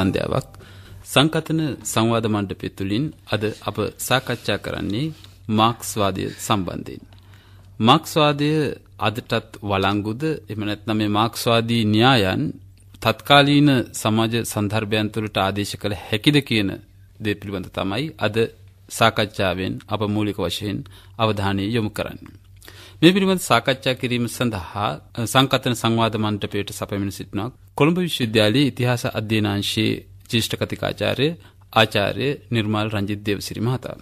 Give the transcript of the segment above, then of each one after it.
සන්ධ්‍යාවක් සංකතන සංවාද මණ්ඩපය තුලින් අද අප සාකච්ඡා කරන්නේ මාක්ස්වාදය සම්බන්ධයෙන්. මාක්ස්වාදය අදටත් වළංගුද එහෙම නැත්නම් මේ මාක්ස්වාදී න්‍යායන් තත්කාලීන සමාජ සන්දර්භයන් තුළට ආදේශ කළ හැකිද කියන දේ පිළිබඳ තමයි අද සාකච්ඡාවෙන් අප මූලික වශයෙන් අවධානය යොමු කරන්නේ. මේ පිළිබඳ සාකච්ඡා කිරීම සඳහා සංකතන සංවාද මණ්ඩපයට සැපමිණ සිටිනවා කොළඹ විශ්වවිද්‍යාලයේ ඉතිහාස අධ්‍යනාංශයේ ජේෂ්ඨ කතිකාචාර්ය ආචාර්ය නිර්මල් රංජිත් දේවසිරි මහතා.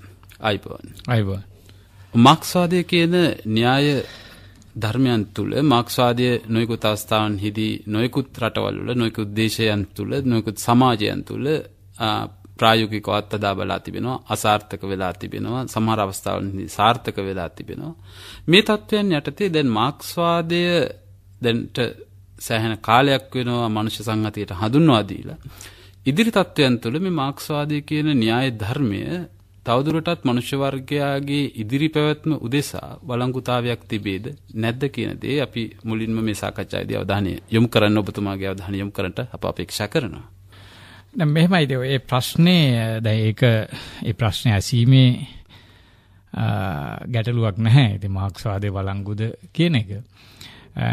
අයිබෝන්. අයිබෝන්. මාක්ස්වාදය කියන න්‍යාය ධර්මයන් තුළ මාක්ස්වාදය නොයකුත් අවස්ථාවන්හිදී නොයකුත් රටවල්ල නොයකුත් දේශයන් තුළ නොයකුත් සමාජයන් තුළ ප්‍රායෝගිකව අත්දා බලා තිබෙනවා අසාර්ථක වෙලා තිබෙනවා සමහර අවස්ථාවලදී සාර්ථක වෙලා තිබෙනවා මේ තත්වයන් යටතේ දැන් මාක්ස්වාදය දැන්ට සෑහෙන කාලයක් වෙනවා මනුෂ්‍ය සංගතියට හඳුන්වා දීලා ඉදිරි තත්වයන් තුළ මේ මාක්ස්වාදය කියන න්‍යාය ධර්මය තවදුරටත් මනුෂ්‍ය වර්ගයාගේ ඉදිරි පැවැත්ම උදෙසා වළංගුතාවයක් තිබේද නැද්ද කියන දේ අපි මුලින්ම මේ සාකච්ඡාවේදී අවධානය යොමු කරන්න ඔබතුමාගේ අවධානය යොමු කරන්නට අප අපේක්ෂා කරනවා දැන් මෙහෙමයිද ඒ ප්‍රශ්නේ දැන් ඒක ඒ ප්‍රශ්නේ ඇසීමේ ගැටලුවක් නැහැ. ඉතින් මාක්ස්වාදයේ වළංගුද කියන එක.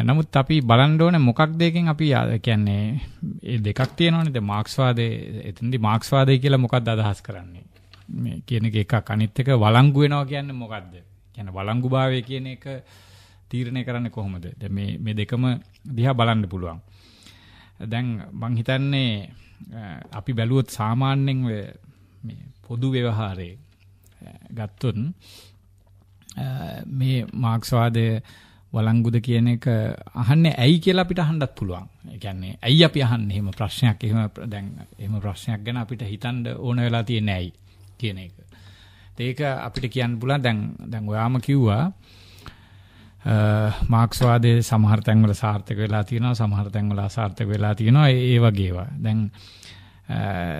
නමුත් අපි බලන්න ඕනේ මොකක්ද එකෙන් අපි කියන්නේ මේ දෙකක් තියෙනවනේ. දැන් මාක්ස්වාදයේ එතෙන්දී මාක්ස්වාදය කියලා මොකක්ද අදහස් කරන්නේ? මේ කියන එක එකක් අනිත් එක වළංගු වෙනවා කියන්නේ මොකද්ද? කියන්නේ වළංගුභාවය කියන එක තීරණය කරන්නේ කොහොමද? දැන් මේ මේ දෙකම දිහා බලන්න පුළුවන්. දැන් මං හිතන්නේ අපි බැලුවොත් සාමාන්‍යයෙන් මේ පොදු ව්‍යවහාරයේ ගත්තොත් මේ මාක්ස්වාදය වළංගුද කියන එක අහන්නේ ඇයි කියලා අපිට අහන්නත් පුළුවන්. ඒ කියන්නේ ඇයි අපි අහන්නේ එහෙම ප්‍රශ්නයක් එහෙම දැන් එහෙම ප්‍රශ්නයක් ගැන අපිට හිතන්න ඕන වෙලා තියෙන්නේ ඇයි කියන එක. ඒක අපිට කියන්න පුළුවන් දැන් දැන් ඔයාම කිව්වා මාක්ස්වාදයේ සමහර තැන්වල සාර්ථක වෙලා තියෙනවා සමහර තැන්වල අසාර්ථක වෙලා තියෙනවා ඒ වගේ ඒවා. දැන්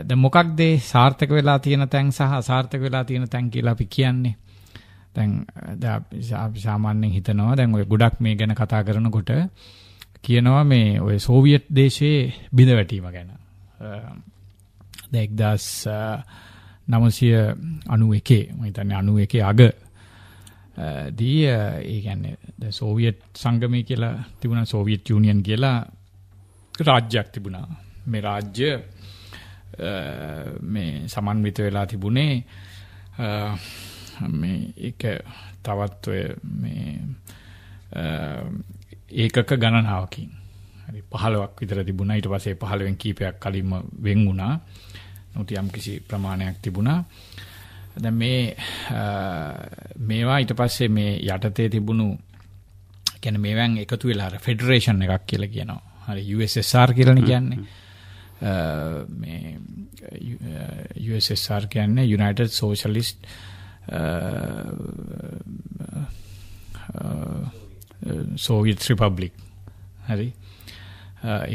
දැන් මොකක්ද සාර්ථක වෙලා තියෙන තැන් සහ අසාර්ථක වෙලා තියෙන තැන් කියලා අපි කියන්නේ. දැන් අපි සාමාන්‍යයෙන් හිතනවා දැන් ඔය ගොඩක් මේ ගැන කතා කරනකොට කියනවා මේ ඔය සෝවියට් දේශයේ බිඳවැටීම ගැන. දැන් 1991 මම හිතන්නේ 91 අග දී uh, uh, ඒ කියන්නේ සෝවියට් සංගමය කියලා තිබුණා සෝවියට් යුනියන් කියලා රාජ්‍යයක් තිබුණා. මේ රාජ්‍ය uh, මේ සමන්විත වෙලා තිබුණේ මේ එක තවත් ඔය මේ ඒකක ගණනාවකින් හරි 15ක් විතර තිබුණා ඊට පස්සේ 15න් කීපයක් කලින්ම වෙන් වුණා. නමුත් යම් කිසි ප්‍රමාණයක් තිබුණා. දැන් මේ මේවා ඊට පස්සේ මේ යටතේ තිබුණු කියන්නේ මේවෙන් එකතු වෙලා අර ෆෙඩරේෂන් එකක් කියලා කියනවා. හරි USSR කියලානේ කියන්නේ. මේ USSR කියන්නේ United Socialist සෝවියට් රිපබ්ලික්. හරි.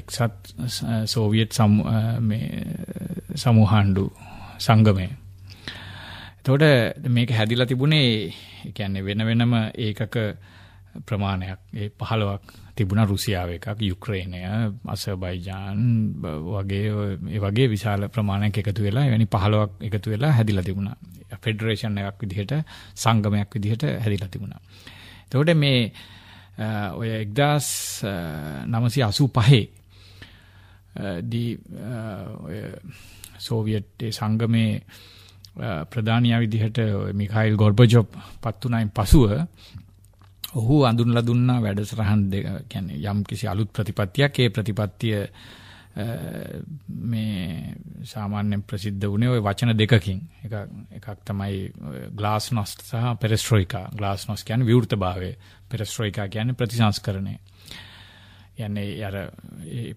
එක්සත් සෝවියට් සමූහාණ්ඩු සංගමය. එතකොට මේක හැදිලා තිබුණේ ඒ කියන්නේ වෙන වෙනම ඒකක ප්‍රමාණයක් ඒ 15ක් තිබුණා රුසියාව එකක් යුක්‍රේනය අසර්බයිජාන් වගේ ඒ වගේ විශාල ප්‍රමාණයක් එකතු වෙලා එවැනි 15ක් එකතු වෙලා හැදිලා තිබුණා. ෆෙඩරේෂන් එකක් විදිහට සංගමයක් විදිහට හැදිලා තිබුණා. එතකොට මේ ඔය 1985 දී ඔය සෝවියට් සංගමේ ප්‍රධානියා විදිහට මිඛායිල් ගොර්බචොව් පත් වුණායින් පසුව ඔහු අඳුන්ලා දුන්නා වැඩසටහන් දෙක කියන්නේ යම් කිසි අලුත් ප්‍රතිපත්තියක් ඒ ප්‍රතිපත්තිය මේ සාමාන්‍යයෙන් ප්‍රසිද්ධ වුණේ ওই වචන දෙකකින් එක එකක් තමයි ග්ලාස්නොස්ට් සහ පෙරස්ට්‍රොයිකා ග්ලාස්නොස් කියන්නේ විවෘතභාවය පෙරස්ට්‍රොයිකා කියන්නේ ප්‍රතිසංස්කරණය යන්නේ අර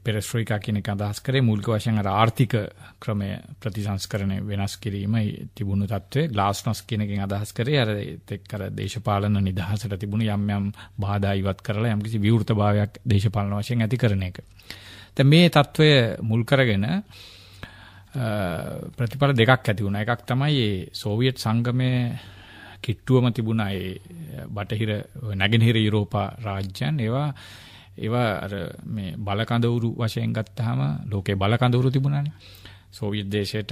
පෙරස්ට්‍රොයිකා කියන එක අදහස් කරේ මූලික වශයෙන් අර ආර්ථික ක්‍රමය ප්‍රතිසංස්කරණය වෙනස් කිරීම තිබුණු තත්ත්වය ග්ලාස්නොස් කියන එකෙන් අදහස් කරේ අර එක් අර දේශපාලන නිදහසට තිබුණු යම් යම් බාධා ඉවත් කරලා යම්කිසි විවෘතභාවයක් දේශපාලන වශයෙන් ඇති කරන එක. දැන් මේ తত্ত্বය මුල් කරගෙන ප්‍රතිපල දෙකක් ඇති වුණා. එකක් තමයි මේ සෝවියට් සංගමයේ කිට්ටුවම තිබුණා ඒ බටහිර නැගෙනහිර යුරෝපා රාජ්‍යයන් ඒවා ඒවා අර මේ බලකඳවුරු වශයෙන් ගත්තාම ලෝකේ බලකඳවුරු තිබුණානේ. සෝවියට් දේශයට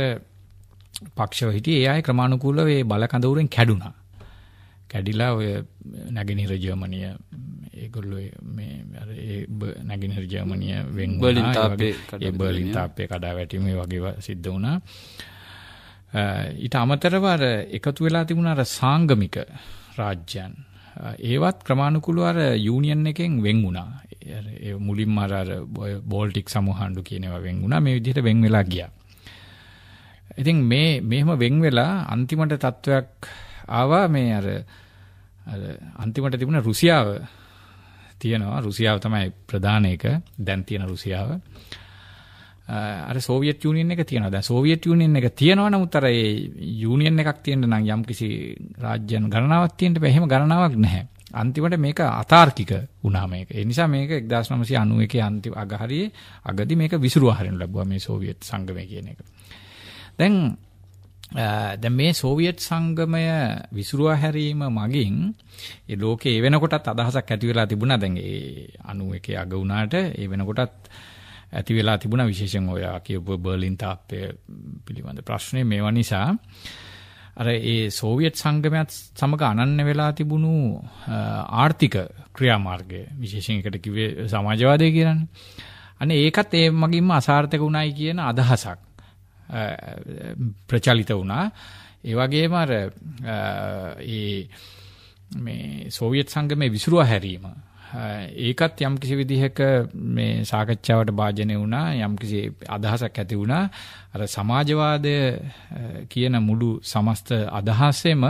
පක්ෂව හිටියේ ඒ අය ක්‍රමානුකූලව ඒ බලකඳවුරෙන් කැඩුනා. කැඩිලා ඔය නැගෙනහිර ජර්මනිය ඒගොල්ලෝ මේ අර ඒ නැගෙනහිර ජර්මනිය වෙන් බර්ලින් තාප්පේ ඒ බර්ලින් තාප්පේ කඩා වැටීම ඒ වගේ සිද්ධ වුණා. ඊට අමතරව අර එකතු වෙලා තිබුණ අර සාංගමික රාජ්‍යයන් ඒවත් ක්‍රමානුකූලව අර යූනියන් එකෙන් වෙන් වුණා. ඒ මුලින්ම අර අර බෝල්ටික් සමූහාණ්ඩු කියන ඒවා වෙන් වුණා මේ විදිහට වෙන් වෙලා ගියා. ඉතින් මේ මෙහෙම වෙන් වෙලා අන්තිමට තත්වයක් ආවා මේ අර අර අන්තිමට තිබුණ රුසියාව තියෙනවා රුසියාව තමයි ප්‍රධාන එක දැන් තියෙන රුසියාව අර සෝවියට් යූනියන් එක තියෙනවා දැන් සෝවියට් යූනියන් එක තියෙනවා නමුත් අර ඒ යූනියන් එකක් තියෙන්න නම් යම්කිසි රාජ්‍යයන් ගණනාවක් තියෙන්න බෑ එහෙම ගණනාවක් නැහැ අන්තිමට මේක අතාර්කික වුණා මේක. ඒ නිසා මේක 1991 අන්තිම අගහරියේ අගදී මේක විසිරුවා හරිනු ලැබුවා මේ සෝවියට් සංගමය කියන එක. දැන් දැන් මේ සෝවියට් සංගමය විසිරුවා හැරීම මගින් ඒ ලෝකේ ඒ වෙනකොටත් අදහසක් ඇති වෙලා තිබුණා. දැන් ඒ 91 අග වුණාට ඒ වෙනකොටත් ඇති වෙලා තිබුණා විශේෂයෙන් ඔයා කියපු බර්ලින් තාප්පය පිළිබඳ ප්‍රශ්නේ මේවා නිසා අර ඒ සෝවියට් සංගමයත් සමග අනන්‍ය වෙලා තිබුණු ආර්ථික ක්‍රියාමාර්ගය විශේෂයෙන් එකට කිව්වේ සමාජවාදය කියලානේ. අනේ ඒකත් ඒ මගින්ම අසාර්ථක වුණයි කියන අදහසක් ප්‍රචලිත වුණා. ඒ වගේම අර මේ සෝවියට් සංගමේ විසිරුවා හැරීම ඒකත් යම්කිසි විදිහක මේ සාකච්ඡාවට භාජනය වුණා යම්කිසි අදහසක් ඇති වුණා අර සමාජවාදය කියන මුළු සමස්ත අදහසෙම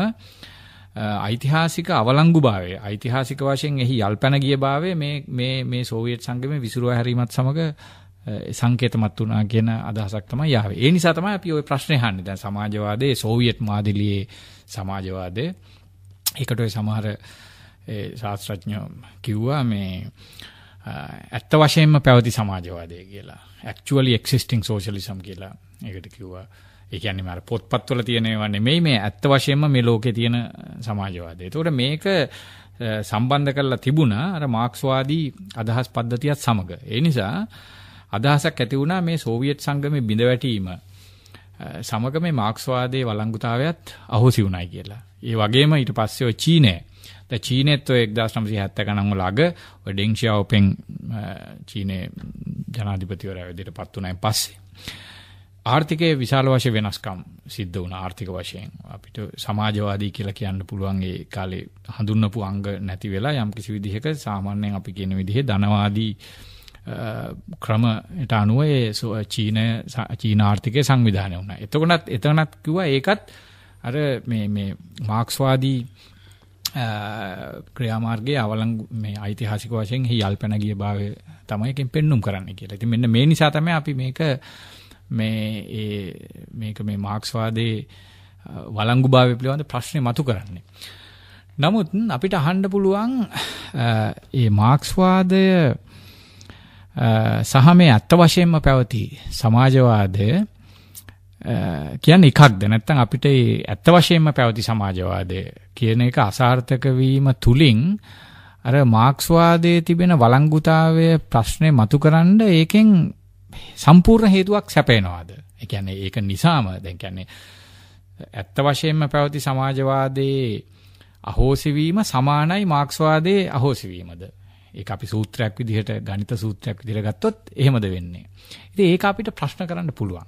ඓතිහාසික අවලංගුභාවය ඓතිහාසික වශයෙන් එහි යල්පැන ගිය භාවය මේ මේ මේ සෝවියට් සංගමේ විසිරුවා හැරීමත් සමග සංකේතමත් වුණා කියන අදහසක් තමයි යාවේ. ඒ නිසා තමයි අපි ওই ප්‍රශ්නේ අහන්නේ. දැන් සමාජවාදයේ සෝවියට් මාදිලියේ සමාජවාදය ඒකට ඔය සමහර ඒ ශාස්ත්‍රඥයෝ කිව්වා මේ ඇත්ත වශයෙන්ම පැවති සමාජවාදය කියලා. actually existing socialism කියලා ඒකට කිව්වා. ඒ කියන්නේ මාර පොත්පත්වල තියෙන ඒවා නෙමෙයි මේ ඇත්ත වශයෙන්ම මේ ලෝකේ තියෙන සමාජවාදය. ඒතකොට මේක සම්බන්ධ කරලා තිබුණා අර මාක්ස්වාදී අදහස් පද්ධතියත් සමග. ඒ නිසා අදහසක් ඇති වුණා මේ සෝවියට් සංගමේ බිඳවැටීම සමග මේ මාක්ස්වාදයේ වළංගුතාවයත් අහෝසි වුණයි කියලා. ඒ වගේම ඊට පස්සේ ඔය චීනය දැන් චීනෙත් ඔය 1970 ගණන් ළඟ ඔය ඩෙන් ෂියාවෝපින් චීනේ ජනාධිපතිවරයා විදිහට පත් වුණායින් පස්සේ ආර්ථිකයේ විශාල වශයෙන් වෙනස්කම් සිද්ධ වුණා ආර්ථික වශයෙන් අපිට සමාජවාදී කියලා කියන්න පුළුවන් ඒ කාලේ හඳුන්වපු අංග නැති වෙලා යම් කිසි විදිහක සාමාන්‍යයෙන් අපි කියන විදිහේ ධනවාදී ක්‍රමයට අනුව ඒ චීන චීන ආර්ථිකය සංවිධානය වුණා. එතකොටත් එතනත් කිව්වා ඒකත් අර මේ මේ මාක්ස්වාදී ක්‍රියාමාර්ගයේ අවලංගු මේ ඓතිහාසික වශයෙන් හි යල්පැන ගිය භාවය තමයි එකෙන් පෙන්눔 කරන්නේ කියලා. ඉතින් මෙන්න මේ නිසා තමයි අපි මේක මේ ඒ මේක මේ මාක්ස්වාදයේ වලංගු භාවය පිළිබඳ ප්‍රශ්නේ මතු කරන්නේ. නමුත් අපිට අහන්න පුළුවන් ඒ මාක්ස්වාදය සහ මේ අත්ත වශයෙන්ම පැවති සමාජවාදය කියන්නේ එකක්ද නැත්නම් අපිට ඇත්ත වශයෙන්ම පැවති සමාජවාදය කියන එක අසාර්ථක වීම තුලින් අර මාක්ස්වාදයේ තිබෙන වළංගුතාවය ප්‍රශ්නේ මතුකරන ඒකෙන් සම්පූර්ණ හේතුවක් සැපේනවාද? ඒ කියන්නේ ඒක නිසාම දැන් කියන්නේ ඇත්ත වශයෙන්ම පැවති සමාජවාදයේ අහෝසි වීම සමානයි මාක්ස්වාදයේ අහෝසි වීමද? ඒක අපි සූත්‍රයක් විදිහට ගණිත සූත්‍රයක් විදිහට ගත්තොත් එහෙමද වෙන්නේ. ඉතින් ඒක අපිට ප්‍රශ්න කරන්න පුළුවන්.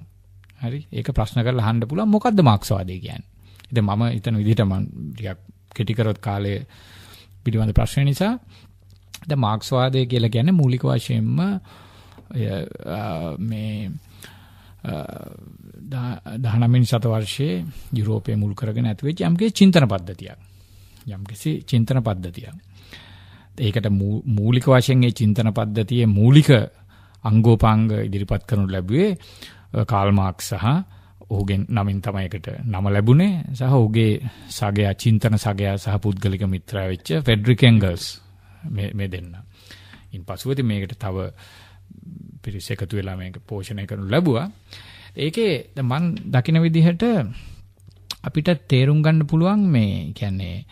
හරි? ඒක ප්‍රශ්න කරලා අහන්න පුළුවන් මොකද්ද මාක්ස්වාදය කියන්නේ? ඉතින් මම හිතන විදිහට මම ටිකක් කෙටි කරොත් කාලය පිළිබඳ ප්‍රශ්න නිසා දැන් මාක්ස්වාදය කියලා කියන්නේ මූලික වශයෙන්ම මේ 19 ශත වර්ෂයේ යුරෝපයේ මුල් කරගෙන ඇති වෙච්ච යම්කේ චින්තන පද්ධතියක්. යම්කිසි චින්තන පද්ධතියක්. ඒකට මූලික වශයෙන් ඒ චින්තන පද්ධතියේ මූලික අංගෝපාංග ඉදිරිපත් කරනු ලැබුවේ කාල් මාක්ස් සහ ඔහුගෙන් නමින් තමයි එකට නම ලැබුණේ සහ ඔහුගේ සගයා චින්තන සගයා සහ පුද්ගලික මිත්‍රයා වෙච්ච ෆෙඩරික් ඇන්ගල්ස් මේ මේ දෙන්න. ඉන්පසුව ඉතින් මේකට තව පිරිස එකතු වෙලා මේක පෝෂණය කරනු ලැබුවා. ඒකේ මම දකින විදිහට අපිට තේරුම් ගන්න පුළුවන් මේ කියන්නේ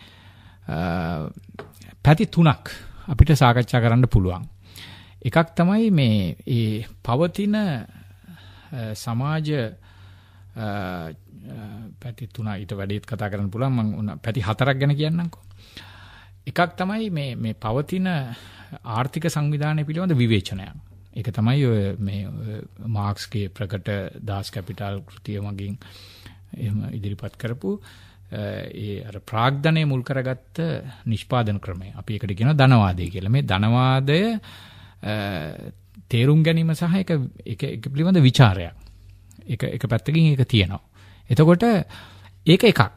පැති තුනක් අපිට සාකච්ඡා කරන්න පුළුවන්. එකක් තමයි මේ පවතින සමාජ පැති තුන ඊට වැඩිත් කතා කරන්න පුළුවන් මම පැති හතරක් ගැන කියන්නම්කෝ. එකක් තමයි මේ මේ පවතින ආර්ථික සංවිධානය පිළිබඳ විවේචනය. ඒක තමයි ඔය මේ මාක්ස්ගේ ප්‍රකට දාස් කැපිටල් කෘතිය මගින් එහෙම ඉදිරිපත් කරපු ඒ අර ප්‍රාග්ධනය මුල් කරගත්ත නිෂ්පාදන ක්‍රමය. අපි ඒකට කියනවා ධනවාදය කියලා. මේ ධනවාදය තේරුම් ගැනීම සහ ඒක ඒක ඒක පිළිබඳ ਵਿਚාරයක්. ඒක ඒක පැත්තකින් ඒක තියෙනවා. එතකොට ඒක එකක්.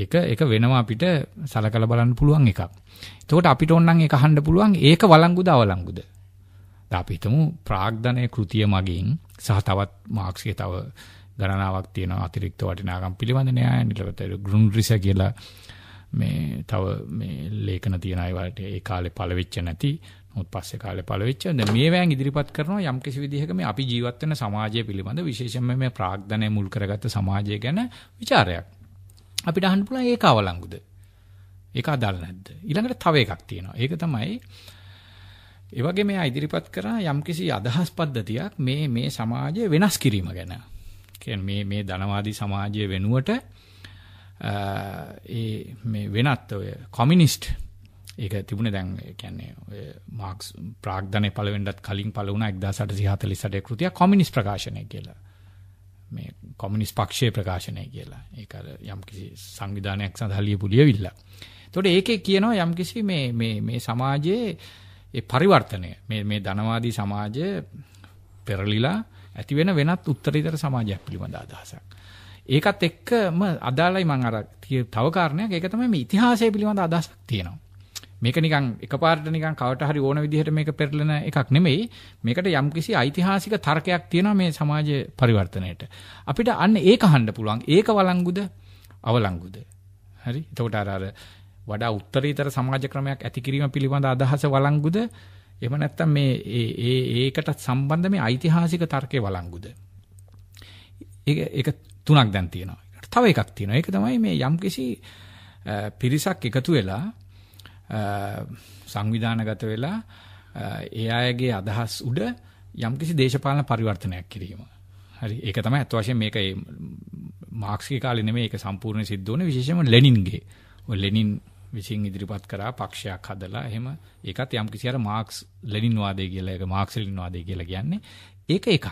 ඒක ඒක වෙනවා අපිට සලකලා බලන්න පුළුවන් එකක්. එතකොට අපිට ඕනනම් ඒක අහන්න පුළුවන් ඒක වළංගුද අවලංගුද? දැන් අපි හිතමු ප්‍රාග්ධනයේ කෘතිය මගින් සහ තවත් මාක්ස්ගේ තව ගණනාවක් තියෙන අතිරික්ත වටිනාකම් පිළිබඳ න්‍යාය නිලවට ග්‍රුන්රිස කියලා මේ තව මේ ලේඛන තියෙන අය වලට ඒ කාලේ පළ වෙච්ච නැති නමුත් පස්සේ කාලේ පළවෙච්ච මේ වෑන් ඉදිරිපත් කරනවා යම් කිසි විදිහක මේ අපි ජීවත් වෙන සමාජය පිළිබඳ විශේෂයෙන්ම මේ ප්‍රාග්ධනය මුල් කරගත්ත සමාජය ගැන ਵਿਚාරයක්. අපිට අහන්න පුළුවන් ඒක අවලංගුද? ඒක අදාළ නැද්ද? ඊළඟට තව එකක් තියෙනවා. ඒක තමයි ඒ වගේ මෙයා ඉදිරිපත් කරා යම්කිසි අදහස් පද්ධතියක් මේ මේ සමාජය වෙනස් කිරීම ගැන. කියන්නේ මේ මේ ධනවාදී සමාජය වෙනුවට ඒ මේ වෙනත් ඔය කොමියුනිස්ට් ඒක තිබුණේ දැන් කියන්නේ ඔය මාක්ස් ප්‍රාග්ධනයේ පළවෙනිදත් කලින් පළ වුණා 1848 කෘතිය කොමියුනිස්ට් ප්‍රකාශනය කියලා. මේ කොමියුනිස්ට් පක්ෂයේ ප්‍රකාශනය කියලා. ඒක අර යම්කිසි සංවිධානයක් සඳහා ලියපු ලියවිල්ල. එතකොට ඒකේ කියනවා යම්කිසි මේ මේ මේ සමාජයේ ඒ පරිවර්තනය මේ මේ ධනවාදී සමාජය පෙරලිලා ඇති වෙන වෙනත් උත්තරීතර සමාජයක් පිළිබඳ අදහසක්. ඒකත් එක්කම අදාළයි මම අර තව කාරණයක් ඒක තමයි මේ ඉතිහාසය පිළිබඳ අදහසක් තියෙනවා. මේක නිකන් එකපාරට නිකන් කවට හරි ඕන විදිහට මේක පෙරලෙන එකක් නෙමෙයි. මේකට යම්කිසි ඓතිහාසික තර්කයක් තියෙනවා මේ සමාජ පරිවර්තනයේට. අපිට අන්න ඒක අහන්න පුළුවන්. ඒක වළංගුද අවලංගුද? හරි. එතකොට අර අර වඩා උත්තරීතර සමාජ ක්‍රමයක් ඇති කිරීම පිළිබඳ අදහස වළංගුද? එහෙම නැත්නම් මේ ඒ ඒකට සම්බන්ධ මේ ඓතිහාසික තර්කේ වළංගුද? ඒක ඒක තුනක් දැන් තියෙනවා. තව එකක් තියෙනවා. ඒක තමයි මේ යම්කිසි පිරිසක් එකතු වෙලා සංවිධානගත වෙලා ඒ අයගේ අදහස් උඩ යම්කිසි දේශපාලන පරිවර්තනයක් කිරීම. හරි ඒක තමයි අත් වශයෙන් මේක ඒ මාක්ස්ගේ කාලේ නෙමෙයි ඒක සම්පූර්ණ සිද්ධ වුණේ විශේෂයෙන්ම ලෙනින්ගේ. ඔය ලෙනින් විසින් ඉදිරිපත් කරා පක්ෂයක් හදලා එහෙම ඒකත් යම්කිසි අර මාක්ස් ලෙනින් වාදය කියලා ඒක මාක්ස් ලෙනින් වාදය කියලා කියන්නේ. ඒක එකක්.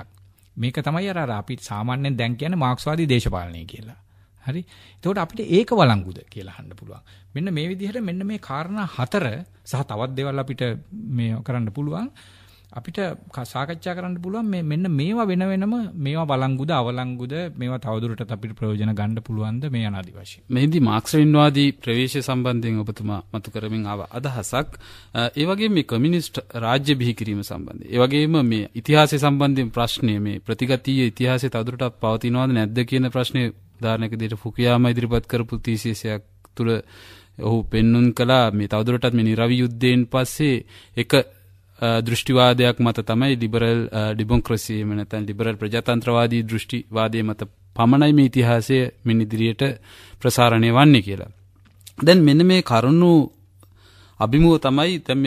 මේක තමයි අර අපි සාමාන්‍යයෙන් දැන් කියන්නේ මාක්ස්වාදී දේශපාලනය කියලා. හරි. එතකොට අපිට ඒක වළංගුද කියලා අහන්න පුළුවන්. මෙන්න මේ විදිහට මෙන්න මේ කාරණා හතර සහ තවත් දේවල් අපිට මේ කරන්න පුළුවන්. අපිට සාකච්ඡා කරන්න පුළුවන් මේ මෙන්න මේවා වෙන වෙනම මේවා වළංගුද අවලංගුද මේවා තවදුරටත් අපිට ප්‍රයෝජන ගන්න පුළුවන්ද මේ අනාදි වශයෙන්. මෙහිදී මාක්ස්වින්වාදී ප්‍රවේශය සම්බන්ධයෙන් ඔබතුමා මතු කරමින් ආව අදහසක් ඒ වගේම මේ කමියුනිස්ට් රාජ්‍ය බිහි කිරීම සම්බන්ධයෙන් ඒ වගේම මේ ඉතිහාසය සම්බන්ධයෙන් ප්‍රශ්නේ මේ ප්‍රතිගතීය ඉතිහාසය තවදුරටත් පවතිනවද නැද්ද කියන ප්‍රශ්නේ දාරනක දිට ෆුකයාම ඉදිරිපත් කරපු තීශේෂයක් තුළ ඔහු පෙන්නුන් කලා මේ තවදුරටත් මේ නිරවි යුද්ධයෙන් පස්සේ එක දෘෂ්ටිවාදයක් මත තමයි ලිබරල් ඩිබොන්ක්‍රසිය මනතන් ලිබරල් ප්‍රජාතන්ත්‍රවාදී දෘෂ්ටිවාදය මත පමණයි මේ ඉතිහාසය මෙන් ඉදිරියට ප්‍රසාරණය වන්නේ කියලා. දැන් මෙන්න මේ කරුණු අභිමුව තමයි තැම්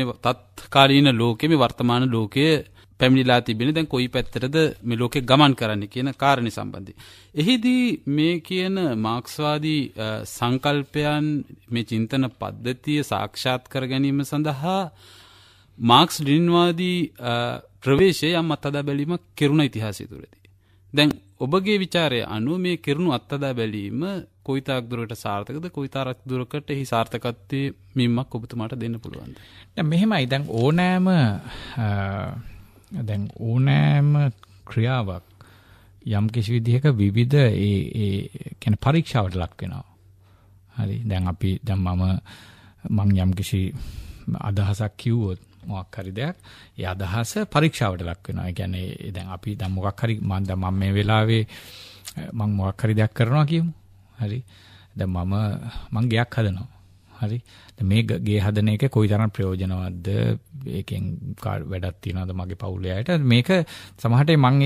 තත්කාලීන ලෝකෙ මේ වර්තමාන ලෝකයේ පැමිණිලා තිබෙන දැන් කොයි පැත්තරද මේ ලෝකෙ ගමන් කරන්න කියන කාරණය සම්බන්ධය. එහිදී මේ කියන මාක්ස්වාදී සංකල්පයන් මේ චින්තන පද්ධතිය සාක්ෂාත් කර ගැනීම සඳහා මාක්ස් ලින්වාදී ප්‍රවේශය යම් අත්හදා බැලීමක් කෙරුණ ඉතිහාසය තුළදී. දැන් ඔබගේ විචාරය අනුව මේ කෙරුණු අත්හදා බැලීම කොයිතාක් දුරට සාර්ථකද කොයිතාරක් දුරකට එහි සාර්ථකත්වය මින්මක් ඔබතුමාට දෙන්න පුළුවන්ද. මෙහෙමයි දැන් ඕනෑම දැන් ඕනෑම ක්‍රියාවක් යම් කිසි විදිහක විවිධ ඒ ඒ කියන්නේ පරීක්ෂාවට ලක් වෙනවා. හරි. දැන් අපි දැන් මම මම යම් කිසි අදහසක් කිව්වොත් මොකක් හරි දෙයක් ඒ අදහස පරීක්ෂාවට ලක් වෙනවා. ඒ කියන්නේ දැන් අපි දැන් මොකක් හරි මම දැන් මම මේ වෙලාවේ මම මොකක් හරි දෙයක් කරනවා කියමු. හරි. දැන් මම මං ගයක් හදනවා. හරි. මේ ගේ හදන එක කොයිතරම් ප්‍රයෝජනවත්ද? ඒකෙන් වැඩක් තියනවද මගේ පවුලේ අයට? මේක සමහරට මම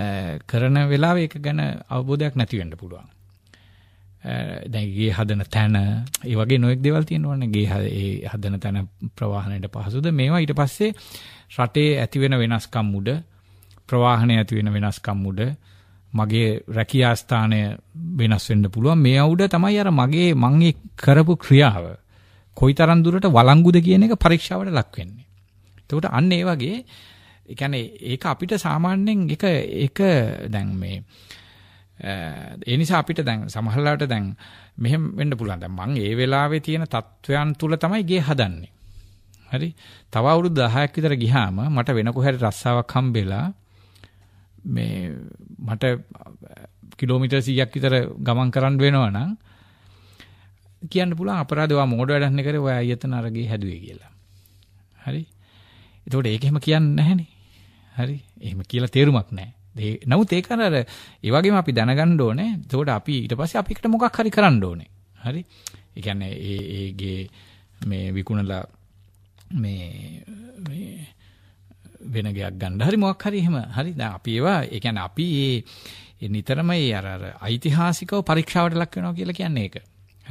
ඒ කරන වෙලාවේ ඒක ගැන අවබෝධයක් නැති වෙන්න පුළුවන්. දැන් ගේ හදන තැන ඒ වගේ නොයෙක් දේවල් තියෙනවනේ ගේ ඒ හදන තැන ප්‍රවාහණයට පහසුද මේවා ඊට පස්සේ රටේ ඇති වෙන වෙනස්කම් උඩ ප්‍රවාහණය ඇති වෙන වෙනස්කම් උඩ මගේ රැකියා ස්ථානය වෙනස් වෙන්න පුළුවන්. මේ අවුඩ තමයි අර මගේ මං කරපු ක්‍රියාව කොයිතරම් දුරට වළංගුද කියන එක පරීක්ෂාවට ලක් වෙන්නේ. එතකොට අන්න ඒ වගේ ඒ කියන්නේ ඒක අපිට සාමාන්‍යයෙන් එක එක දැන් මේ ඒ නිසා අපිට දැන් සමහරලාට දැන් මෙහෙම වෙන්න පුළුවන්. දැන් මං ඒ වෙලාවේ තියෙන තත්වයන් තුල තමයි ගේ හදන්නේ. හරි. තව අවුරුදු 10ක් විතර ගියාම මට වෙන කොහරි රස්සාවක් හම්බෙලා මේ මට කිලෝමීටර් 100ක් විතර ගමන් කරන්න වෙනවා නම් කියන්න පුළුවන් අපරාධ ඔයා මෝඩ වැඩක් නේ කරේ ඔයා අයතන අරගේ හැදුවේ කියලා. හරි? එතකොට ඒක එහෙම කියන්නේ නැහනේ. හරි? එහෙම කියලා තේරුමක් නැහැ. නමුත් ඒක අර ඒ වගේම අපි දැනගන්න ඕනේ. එතකොට අපි ඊට පස්සේ අපිකට මොකක් හරි කරන්න ඕනේ. හරි? ඒ කියන්නේ ඒ ඒගේ මේ විකුණලා මේ මේ වෙන ගයක් ගන්න. හරි මොකක් හරි එහෙම හරි දැන් අපි ඒවා ඒ කියන්නේ අපි ඒ නිතරම ඒ අර අර ඓතිහාසිකව පරීක්ෂාවට ලක් වෙනවා කියලා කියන්නේ ඒක.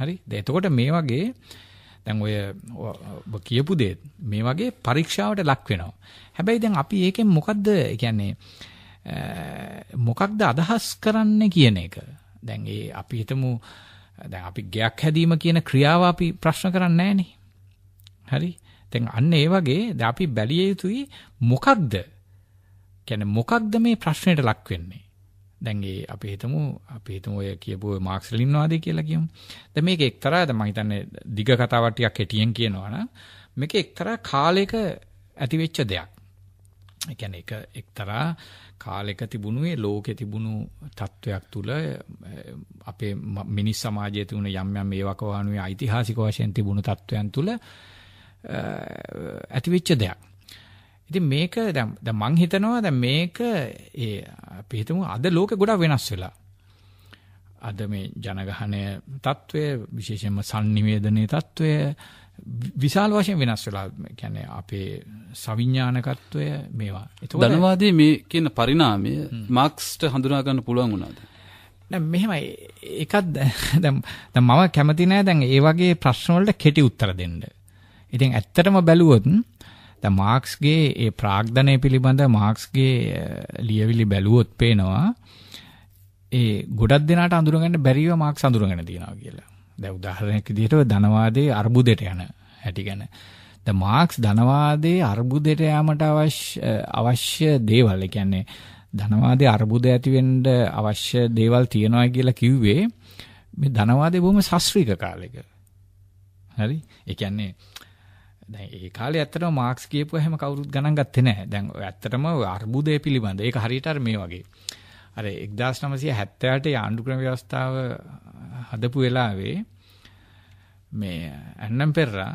හරි. දැන් එතකොට මේ වගේ දැන් ඔය ඔබ කියපු දේ මේ වගේ පරීක්ෂාවට ලක් වෙනවා. හැබැයි දැන් අපි ඒකෙන් මොකද්ද කියන්නේ මොකක්ද අදහස් කරන්නේ කියන එක. දැන් ඒ අපි හිතමු දැන් අපි ගයක් හැදීම කියන ක්‍රියාව අපි ප්‍රශ්න කරන්නේ නැහනේ. හරි. දැන් අන්න ඒ වගේ දැන් අපි බැලිය යුතුයි මොකක්ද? කියන්නේ මොකක්ද මේ ප්‍රශ්නෙට ලක් වෙන්නේ? දැන් ඒ අපි හිතමු අපි හිතමු ඔය කියපු ඔය මාක්ස් ලින්වාදී කියලා කියමු. දැන් මේක එක්තරා දැන් මම හිතන්නේ දිග කතාවක් ටිකක් කෙටියෙන් කියනවා නම් මේක එක්තරා කාලයක ඇති වෙච්ච දෙයක්. ඒ කියන්නේ ඒක එක්තරා කාලයක තිබුණේ ලෝකේ තිබුණු තත්වයක් තුල අපේ මිනිස් සමාජයේ තිබුණ යම් යම් ඒවක වහනුවේ ඓතිහාසික වශයෙන් තිබුණු තත්වයන් තුල ඇතිවෙච්ච දෙයක්. ඉතින් මේක දැන් දැන් මං හිතනවා දැන් මේක ඒ අපි හිතමු අද ලෝකෙ ගොඩක් වෙනස් වෙලා. අද මේ ජනගහනය తත්වය විශේෂයෙන්ම sannivedanaya తත්වය විශාල වශයෙන් වෙනස් වෙලා කියන්නේ අපේ සවිඥානකත්වය මේවා. ඒතකොට ධනවාදී මේ කියන පරිණාමය මාක්ස්ට හඳුනා ගන්න පුළුවන් වුණාද? දැන් මෙහෙමයි එකක් දැන් දැන් මම කැමති නෑ දැන් ඒ වගේ ප්‍රශ්න වලට කෙටි උත්තර දෙන්න. ඉතින් ඇත්තටම බැලුවොත් දැන් මාක්ස්ගේ ඒ ප්‍රාග්ධනය පිළිබඳ මාක්ස්ගේ ලියවිලි බැලුවොත් පේනවා ඒ ගොඩක් දෙනාට අඳුරගන්න බැරිව මාක්ස් අඳුරගෙන තියනවා කියලා. දැන් උදාහරණයක් විදිහට ධනවාදයේ අර්බුදයට යන හැටි ගැන. දැන් මාක්ස් ධනවාදයේ අර්බුදයට යාමට අවශ්‍ය අවශ්‍ය දේවල්, ඒ කියන්නේ ධනවාදයේ අර්බුද ඇති වෙන්න අවශ්‍ය දේවල් තියනවා කියලා කිව්වේ මේ ධනවාදයේ බොහොම ශාස්ත්‍රීය කාලයක. හරි? ඒ කියන්නේ දැන් ඒ කාලේ ඇත්තටම මාක්ස් කියපුවා හැම කවුරුත් ගණන් ගත්තේ නැහැ. දැන් ඇත්තටම අර්බුදය පිළිබඳ ඒක හරියට අර මේ වගේ. අර 1978 ආණ්ඩුක්‍රම ව්‍යවස්ථාව හදපු වෙලාවේ මේ ඇන්නම් පෙරරා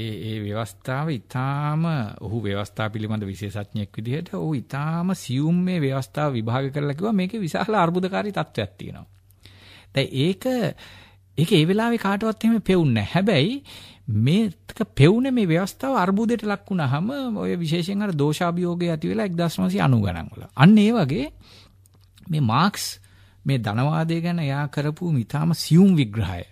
ඒ ඒ ව්‍යවස්ථාව ඊටාම ඔහු ව්‍යවස්ථා පිළිබඳ විශේෂඥයෙක් විදිහට ඔහු ඊටාම සියුම් මේ ව්‍යවස්ථාව විභාග කරලා කිව්වා මේකේ විශාල අර්බුදකාරී තත්වයක් තියෙනවා. දැන් ඒක ඒක ඒ වෙලාවේ කාටවත් එහෙම පෙවුන්නේ හැබැයි මේක පෙවුනේ මේ ව්‍යවස්ථාව අර්බුදයට ලක් වුණාම ඔය විශේෂයෙන් අර දෝෂාභියෝගය ඇති වෙලා 1990 ගණන් වල. අන්න ඒ වගේ මේ මාක්ස් මේ ධනවාදය ගැන එයා කරපු මිතාම සියුම් විග්‍රහය.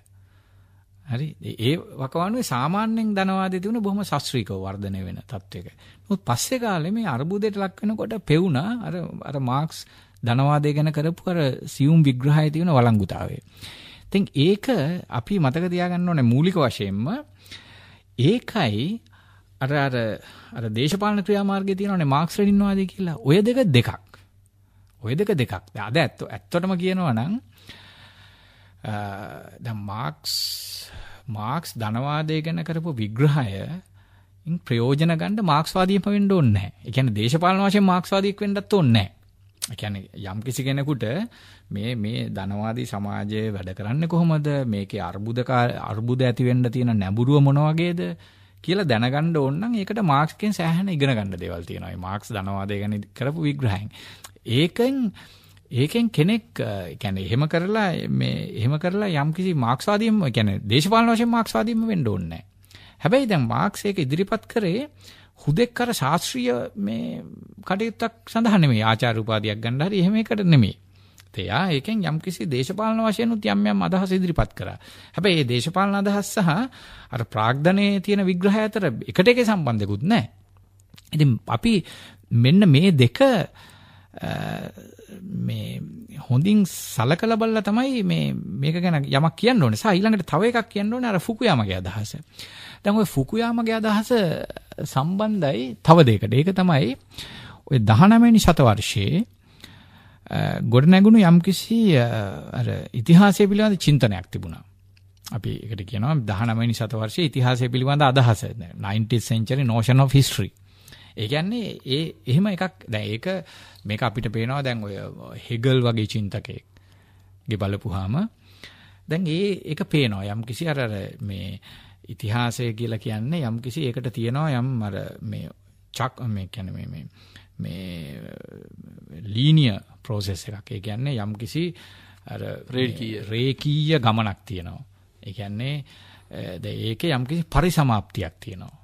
හරි ඒ වකවානුවේ සාමාන්‍යයෙන් ධනවාදයේ තිබුණ බොහොම ශාස්ත්‍රීයව වර්ධනය වෙන තත්වයක. නමුත් පස්සේ කාලේ මේ අර්බුදයට ලක් වෙනකොට පෙවුනා අර අර මාක්ස් ධනවාදය ගැන කරපු අර සියුම් විග්‍රහය තියෙන වළංගුතාවය. ඉතින් ඒක අපි මතක තියාගන්න ඕනේ මූලික වශයෙන්ම ඒකයි අර අර අර දේශපාලන ක්‍රියාමාර්ගයේ තියෙනවානේ මාක්ස් ලෙනින්වාදී කියලා. ඔය දෙක දෙකක්. ඔය දෙක දෙකක්. අද ඇත්ත ඇත්තටම කියනවා නම් දැන් මාක්ස් මාක්ස් ධනවාදය ගැන කරපු විග්‍රහය ඉන් ප්‍රයෝජන ගන්න මාක්ස්වාදීම වෙන්න ඕනේ නැහැ. ඒ කියන්නේ දේශපාලන වශයෙන් මාක්ස්වාදීක් වෙන්නත් ඕනේ නැහැ. කියන්නේ යම් කිසි කෙනෙකුට මේ මේ ධනවාදී සමාජයේ වැඩ කරන්නේ කොහොමද මේකේ අර්බුද අර්බුද ඇති වෙන්න තියෙන නැඹුරුව මොන වගේද කියලා දැනගන්න ඕන නම් ඒකට මාක්ස්ගෙන් සෑහෙන ඉගෙන ගන්න දේවල් තියෙනවා. මේ මාක්ස් ධනවාදය ගැන කරපු විග්‍රහයෙන්. ඒකෙන් ඒකෙන් කෙනෙක් කියන්නේ එහෙම කරලා මේ එහෙම කරලා යම්කිසි මාක්ස්වාදීම කියන්නේ දේශපාලන වශයෙන් මාක්ස්වාදීම වෙන්න ඕනේ නැහැ. හැබැයි දැන් මාක්ස් ඒක ඉදිරිපත් කරේ හුදෙක් අර ශාස්ත්‍රීය මේ කටයුත්තක් සඳහා නෙමෙයි ආචාර උපාධියක් ගන්න හරි එහෙම එකට නෙමෙයි. එයා ඒකෙන් යම්කිසි දේශපාලන වශයෙන් උත් යම් යම් අදහස් ඉදිරිපත් කරා. හැබැයි මේ දේශපාලන අදහස් සහ අර ප්‍රාග්ධනයේ තියෙන විග්‍රහය අතර එකට එකේ සම්බන්ධයක්වත් නැහැ. ඉතින් අපි මෙන්න මේ දෙක මේ හොඳින් සලකලා බලලා තමයි මේ මේක ගැන යමක් කියන්න ඕනේ. සහ ඊළඟට තව එකක් කියන්න ඕනේ අර ෆුකුයාමගේ අදහස. දැන් ওই ෆුකුයාමගේ අදහස සම්බන්ධයි තව දෙයකට. ඒක තමයි ওই 19 වෙනි ශතවර්ෂයේ ගොඩ නැගුණු යම්කිසි අර ඉතිහාසය පිළිබඳ චින්තනයක් තිබුණා. අපි ඒකට කියනවා 19 වෙනි ශතවර්ෂයේ ඉතිහාසය පිළිබඳ අදහස 19th century notion of history. ඒ කියන්නේ ඒ එහෙම එකක් දැන් ඒක මේක අපිට පේනවා දැන් ඔය හෙගල් වගේ චින්තකයෙක් ගේ බලපුවාම දැන් ඒ ඒක පේනවා යම්කිසි අර මේ ඉතිහාසය කියලා කියන්නේ යම්කිසි ඒකට තියෙනවා යම් අර මේ චක් මේ කියන්නේ මේ මේ මේ ලීනියර් process එකක්. ඒ කියන්නේ යම්කිසි අර රේකීය ගමනක් තියෙනවා. ඒ කියන්නේ දැන් ඒකේ යම්කිසි පරිසමාප්තියක් තියෙනවා.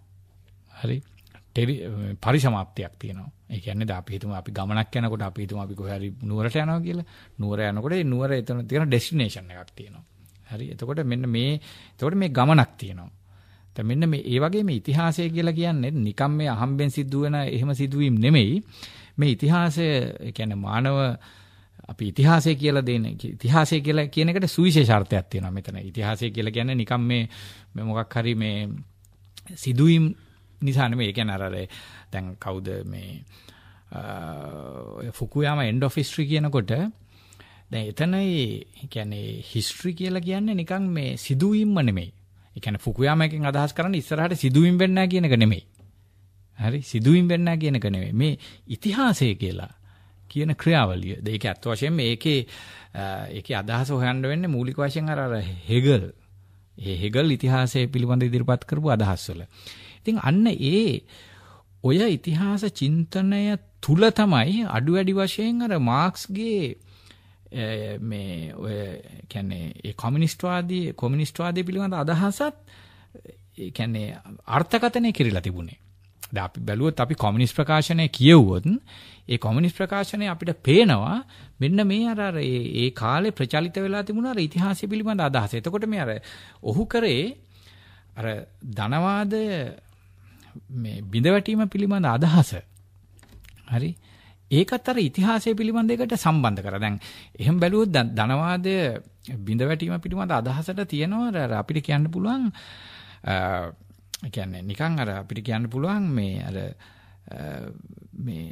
හරි. පරිසමාප්තියක් තියෙනවා. ඒ කියන්නේ දැන් අපි හිතමු අපි ගමනක් යනකොට අපි හිතමු අපි කොහේ හරි නුවරට යනවා කියලා. නුවර යනකොට ඒ නුවර එතන තියෙන ඩෙස්ටිනේෂන් එකක් තියෙනවා. හරි. එතකොට මෙන්න මේ එතකොට මේ ගමනක් තියෙනවා. දැන් මෙන්න මේ ඒ වගේ මේ ඉතිහාසය කියලා කියන්නේ නිකම් මේ අහම්බෙන් සිද්ධ වෙන එහෙම සිදුවීම් නෙමෙයි. මේ ඉතිහාසය කියන්නේ මානව අපි ඉතිහාසය කියලා දෙන ඉතිහාසය කියලා කියන එකට සුවිශේෂාර්ථයක් තියෙනවා මෙතන. ඉතිහාසය කියලා කියන්නේ නිකම් මේ මොකක් හරි මේ සිදුවීම් නිසා නෙමෙයි. ඒ කියන්නේ අර දැන් කවුද මේ ෆුකුයාමා end of history කියනකොට දැන් එතන ඒ කියන්නේ හිස්ටරි කියලා කියන්නේ නිකන් මේ සිදුවීම්ම නෙමෙයි. ඒ කියන්නේ ෆුකුයාමකින් අදහස් කරන්නේ ඉස්සරහට සිදුවීම් වෙන්නේ කියන එක නෙමෙයි. හරි සිදුවීම් වෙන්නේ කියන එක නෙමෙයි. මේ ඉතිහාසය කියලා කියන ක්‍රියාවලිය. ඒක ඇත්ත වශයෙන්ම මේකේ ඒකේ අදහස හොයන්න වෙන්නේ මූලික වශයෙන් අර අර හෙගල්. ඒ හෙගල් ඉතිහාසය පිළිබඳ ඉදිරිපත් කරපු අදහස් වල. ඉතින් අන්න ඒ ඔය ඉතිහාස චින්තනය තුල තමයි අඩු වැඩි වශයෙන් අර මාක්ස්ගේ මේ ඔය කියන්නේ ඒ කොමියුනිස්ට්වාදී කොමියුනිස්ට්වාදී පිළිබඳ අදහසත් ඒ කියන්නේ අර්ථකථනය කිරීලා තිබුණේ. දැන් අපි බැලුවොත් අපි කොමියුනිස්ට් ප්‍රකාශනය කියවුවොත් ඒ කොමියුනිස්ට් ප්‍රකාශනය අපිට පේනවා මෙන්න මේ අර අර ඒ කාලේ ප්‍රචලිත වෙලා තිබුණ අර ඉතිහාසය පිළිබඳ අදහස. එතකොට මේ අර ඔහු කරේ අර ධනවාදය මේ බිඳවැටීම පිළිබඳ අදහස. හරි. ඒකත් අර ඉතිහාසය පිළිබඳ එකට සම්බන්ධ කරා. දැන් එහෙම බැලුවොත් ධනවාදය බිඳ වැටීම පිළිබඳ අදහසට තියෙනවා අපිට කියන්න පුළුවන් ඒ කියන්නේ නිකන් අර අපිට කියන්න පුළුවන් මේ අර මේ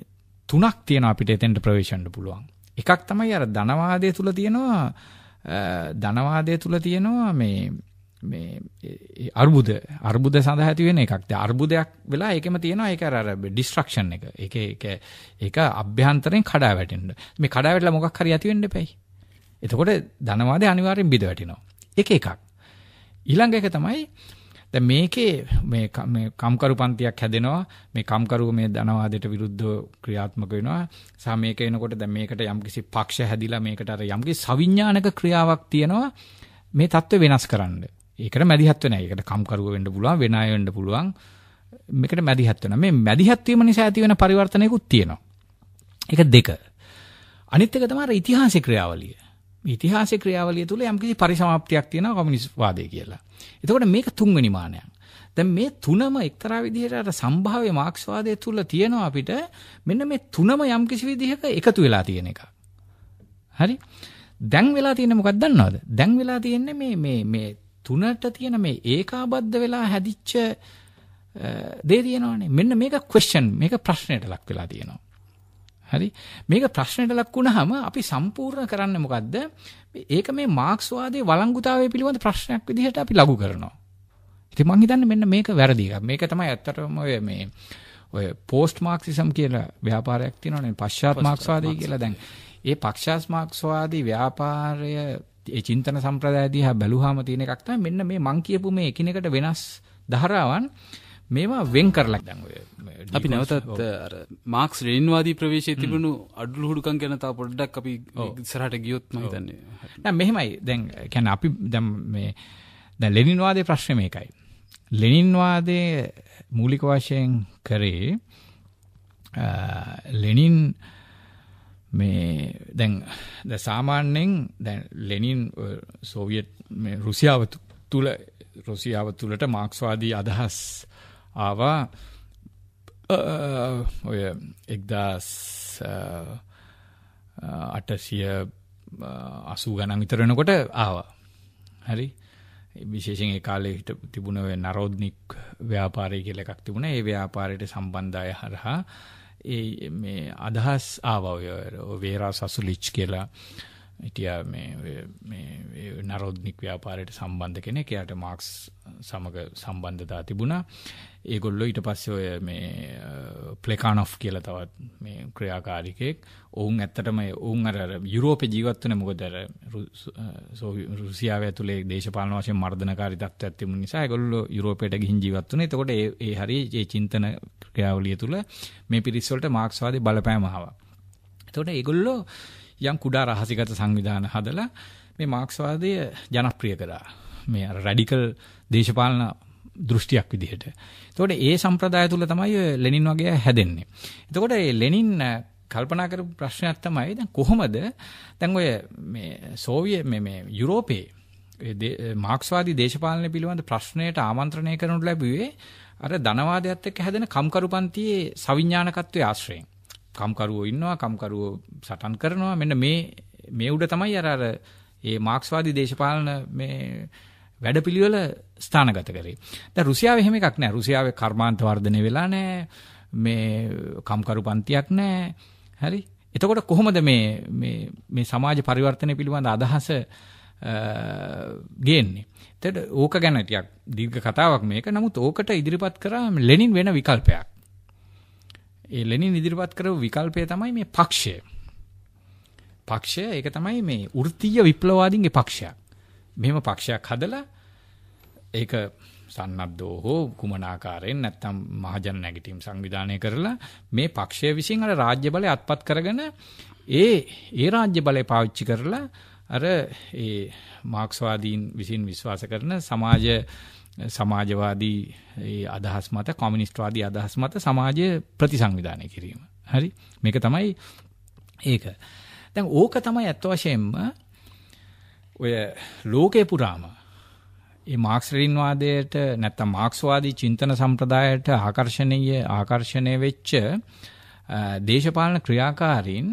තුනක් තියෙනවා අපිට එතෙන්ට ප්‍රවේශන්න පුළුවන්. එකක් තමයි අර ධනවාදය තුල තියෙනවා ධනවාදය තුල තියෙනවා මේ මේ ඒ අර්බුද අර්බුද සඳහා ඇති වෙන එකක්. දැන් අර්බුදයක් වෙලා ඒකෙම තියෙනවා ඒක අර අර ඩිස්ට්‍රක්ෂන් එක. ඒක ඒක ඒක අභ්‍යන්තරයෙන් කඩා වැටෙන්න. මේ කඩා වැටලා මොකක් හරි ඇති වෙන්න එපයි. එතකොට ධනවාදේ අනිවාර්යෙන් බිඳ වැටෙනවා. ඒක එකක්. ඊළඟ එක තමයි දැන් මේකේ මේ මේ කම්කරු පන්තියක් හැදෙනවා මේ කම්කරුව මේ ධනවාදයට විරුද්ධව ක්‍රියාත්මක වෙනවා සහ මේක එනකොට දැන් මේකට යම්කිසි පක්ෂ හැදිලා මේකට අර යම්කිසි සවිඥානික ක්‍රියාවක් තියෙනවා මේ தත්ත්ව වෙනස් කරන්න ඒකට මැදිහත් වෙන අය. ඒකට කම්කරුව වෙන්න පුළුවන්, වෙන අය වෙන්න පුළුවන්. මේකට මැදිහත් වෙනවා. මේ මැදිහත් වීම නිසා ඇති වෙන පරිවර්තනයකුත් තියෙනවා. ඒක දෙක. අනිත් එක තමයි ඉතිහාසයේ ක්‍රියාවලිය. මේ ඉතිහාසයේ ක්‍රියාවලිය තුල යම්කිසි පරිසමාප්තියක් තියෙනවා කොමියුනිස්ට් වාදය කියලා. එතකොට මේක තුන්වෙනි මානයක්. දැන් මේ තුනම එක්තරා විදිහට අර සම්භාව්‍ය මාක්ස්වාදය තුල තියෙනවා අපිට මෙන්න මේ තුනම යම්කිසි විදිහක එකතු වෙලා තියෙන එකක්. හරි? දැන් වෙලා තියෙන්නේ මොකක්ද දන්නවද? දැන් වෙලා තියෙන්නේ මේ මේ මේ තුනට තියෙන මේ ඒකාබද්ධ වෙලා හැදිච්ච දේ තියෙනවානේ. මෙන්න මේක question මේක ප්‍රශ්නයට ලක් වෙලා තියෙනවා. හරි? මේක ප්‍රශ්නයට ලක් වුණාම අපි සම්පූර්ණ කරන්නේ මොකද්ද? ඒක මේ මාක්ස්වාදී වළංගුතාවය පිළිබඳ ප්‍රශ්නයක් විදිහට අපි ලඟු කරනවා. ඉතින් මම හිතන්නේ මෙන්න මේක වැරදි එකක්. මේක තමයි ඇත්තටම ඔය මේ ඔය පෝස්ට් මාක්සිසම් කියලා ව්‍යාපාරයක් තියෙනවනේ. පශ්චාත් මාක්ස්වාදී කියලා දැන් ඒ පක්ෂාස් මාක්ස්වාදී ව්‍යාපාරය ඒ චින්තන සම්ප්‍රදාය දිහා බැලුවාම තියෙන එකක් තමයි මෙන්න මේ මං කියපු මේ එකිනෙකට වෙනස් ධාරාවන් මේවා වෙන් කරලා දැන් ඔය අපි නැවතත් අර මාක්ස් ලෙනින්වාදී ප්‍රවේශයේ තිබුණු අඩළු හුඩුකම් ගැන තව පොඩ්ඩක් අපි ඉස්සරහට ගියොත් මම හිතන්නේ නෑ මෙහෙමයි දැන් කියන්නේ අපි දැන් මේ දැන් ලෙනින්වාදයේ ප්‍රශ්නේ මේකයි ලෙනින්වාදයේ මූලික වශයෙන් කරේ ලෙනින් මේ දැන් දැන් සාමාන්‍යයෙන් දැන් ලෙනින් සෝවියට් මේ රුසියාව තුල රුසියාව තුලට මාක්ස්වාදී අදහස් ආවා ඔය 1880 ගණන් විතර වෙනකොට ආවා හරි විශේෂයෙන් ඒ කාලේ හිට තිබුණ ඔය නරෝධනික් ව්‍යාපාරය කියලා එකක් තිබුණා ඒ ව්‍යාපාරයට සම්බන්ධය හරහා ඒ මේ අදහස් ආවා ඔය වේරා සසුලිච් කියලා හිටියා මේ මේ නරෝධනික ව්‍යාපාරයට සම්බන්ධ කෙනෙක්. එයාට මාක්ස් සමග සම්බන්ධතා තිබුණා. ඒගොල්ලො ඊට පස්සේ ඔය මේ ප්ලේකානොෆ් කියලා තවත් මේ ක්‍රියාකාරිකෙක් ඔවුන් ඇත්තටම ඔවුන් අර යුරෝපේ ජීවත් වුණේ මොකද අර රුසියාව ඇතුලේ දේශපාලන වශයෙන් මර්ධනකාරී තත්ත්වයක් තිබුණ නිසා ඒගොල්ලෝ යුරෝපයට ගිහින් ජීවත් වුණේ. එතකොට ඒ ඒ හරිය ඒ චින්තන ක්‍රියාවලිය තුල මේ පිරිස් වලට මාක්ස්වාදී බලපෑම ආවා. එතකොට ඒගොල්ලෝ යම් කුඩා රහසිගත සංවිධාන හදලා මේ මාක්ස්වාදය ජනප්‍රිය කරා. මේ රැඩිකල් දේශපාලන දෘෂ්ටියක් විදිහට. එතකොට ඒ සම්ප්‍රදාය තුල තමයි ඔය ලෙනින් වගේ හැදෙන්නේ. එතකොට මේ ලෙනින් කල්පනා කරපු ප්‍රශ්නයක් තමයි දැන් කොහොමද දැන් ඔය මේ සෝවියට් මේ මේ යුරෝපයේ මාක්ස්වාදී දේශපාලනය පිළිබඳ ප්‍රශ්නයට ආමන්ත්‍රණය කරනු ලැබුවේ අර ධනවාදයත් එක්ක හැදෙන කම්කරුපන්තියේ සවිඥානිකත්වයේ ආශ්‍රයෙන්. කම්කරුවෝ ඉන්නවා, කම්කරුවෝ සටන් කරනවා. මෙන්න මේ මේ උඩ තමයි අර අර මේ මාක්ස්වාදී දේශපාලන මේ වැඩපිළිවෙල ස්ථානගත කරේ. දැන් රුසියාවේ එහෙම එකක් නැහැ. රුසියාවේ කර්මාන්ත වර්ධනය වෙලා නැහැ. මේ කම්කරු පන්තියක් නැහැ. හරි. එතකොට කොහොමද මේ මේ මේ සමාජ පරිවර්තනය පිළිබඳ අදහස ගේන්නේ? එතකොට ඕක ගැන ටිකක් දීර්ඝ කතාවක් මේක. නමුත් ඕකට ඉදිරිපත් කරා ලෙනින් වෙන විකල්පයක්. ඒ ලෙනින් ඉදිරිපත් කරපු විකල්පය තමයි මේ පක්ෂය. පක්ෂය ඒක තමයි මේ වෘත්තීය විප්ලවවාදීන්ගේ පක්ෂයක්. මෙහෙම පක්ෂයක් හදලා ඒක සන්නද්ධෝ හෝ කුමනාකාරයෙන් නැත්නම් මහජන නැගිටීම් සංවිධානය කරලා මේ පක්ෂය විසින් අර රාජ්‍ය බලය අත්පත් කරගෙන ඒ ඒ රාජ්‍ය බලය පාවිච්චි කරලා අර ඒ මාක්ස්වාදීන් විසින් විශ්වාස කරන සමාජ සමාජවාදී ඒ අදහස් මත කොමියුනිස්ට්වාදී අදහස් මත සමාජය ප්‍රතිසංවිධානය කිරීම. හරි? මේක තමයි ඒක. දැන් ඕක තමයි අත්වශයෙන්ම ඔය ලෝකේ පුරාම මේ මාක්ස් ලෙනින්වාදයට නැත්නම් මාක්ස්වාදී චින්තන සම්ප්‍රදායට ආකර්ෂණීය ආකර්ෂණය වෙච්ච දේශපාලන ක්‍රියාකාරීන්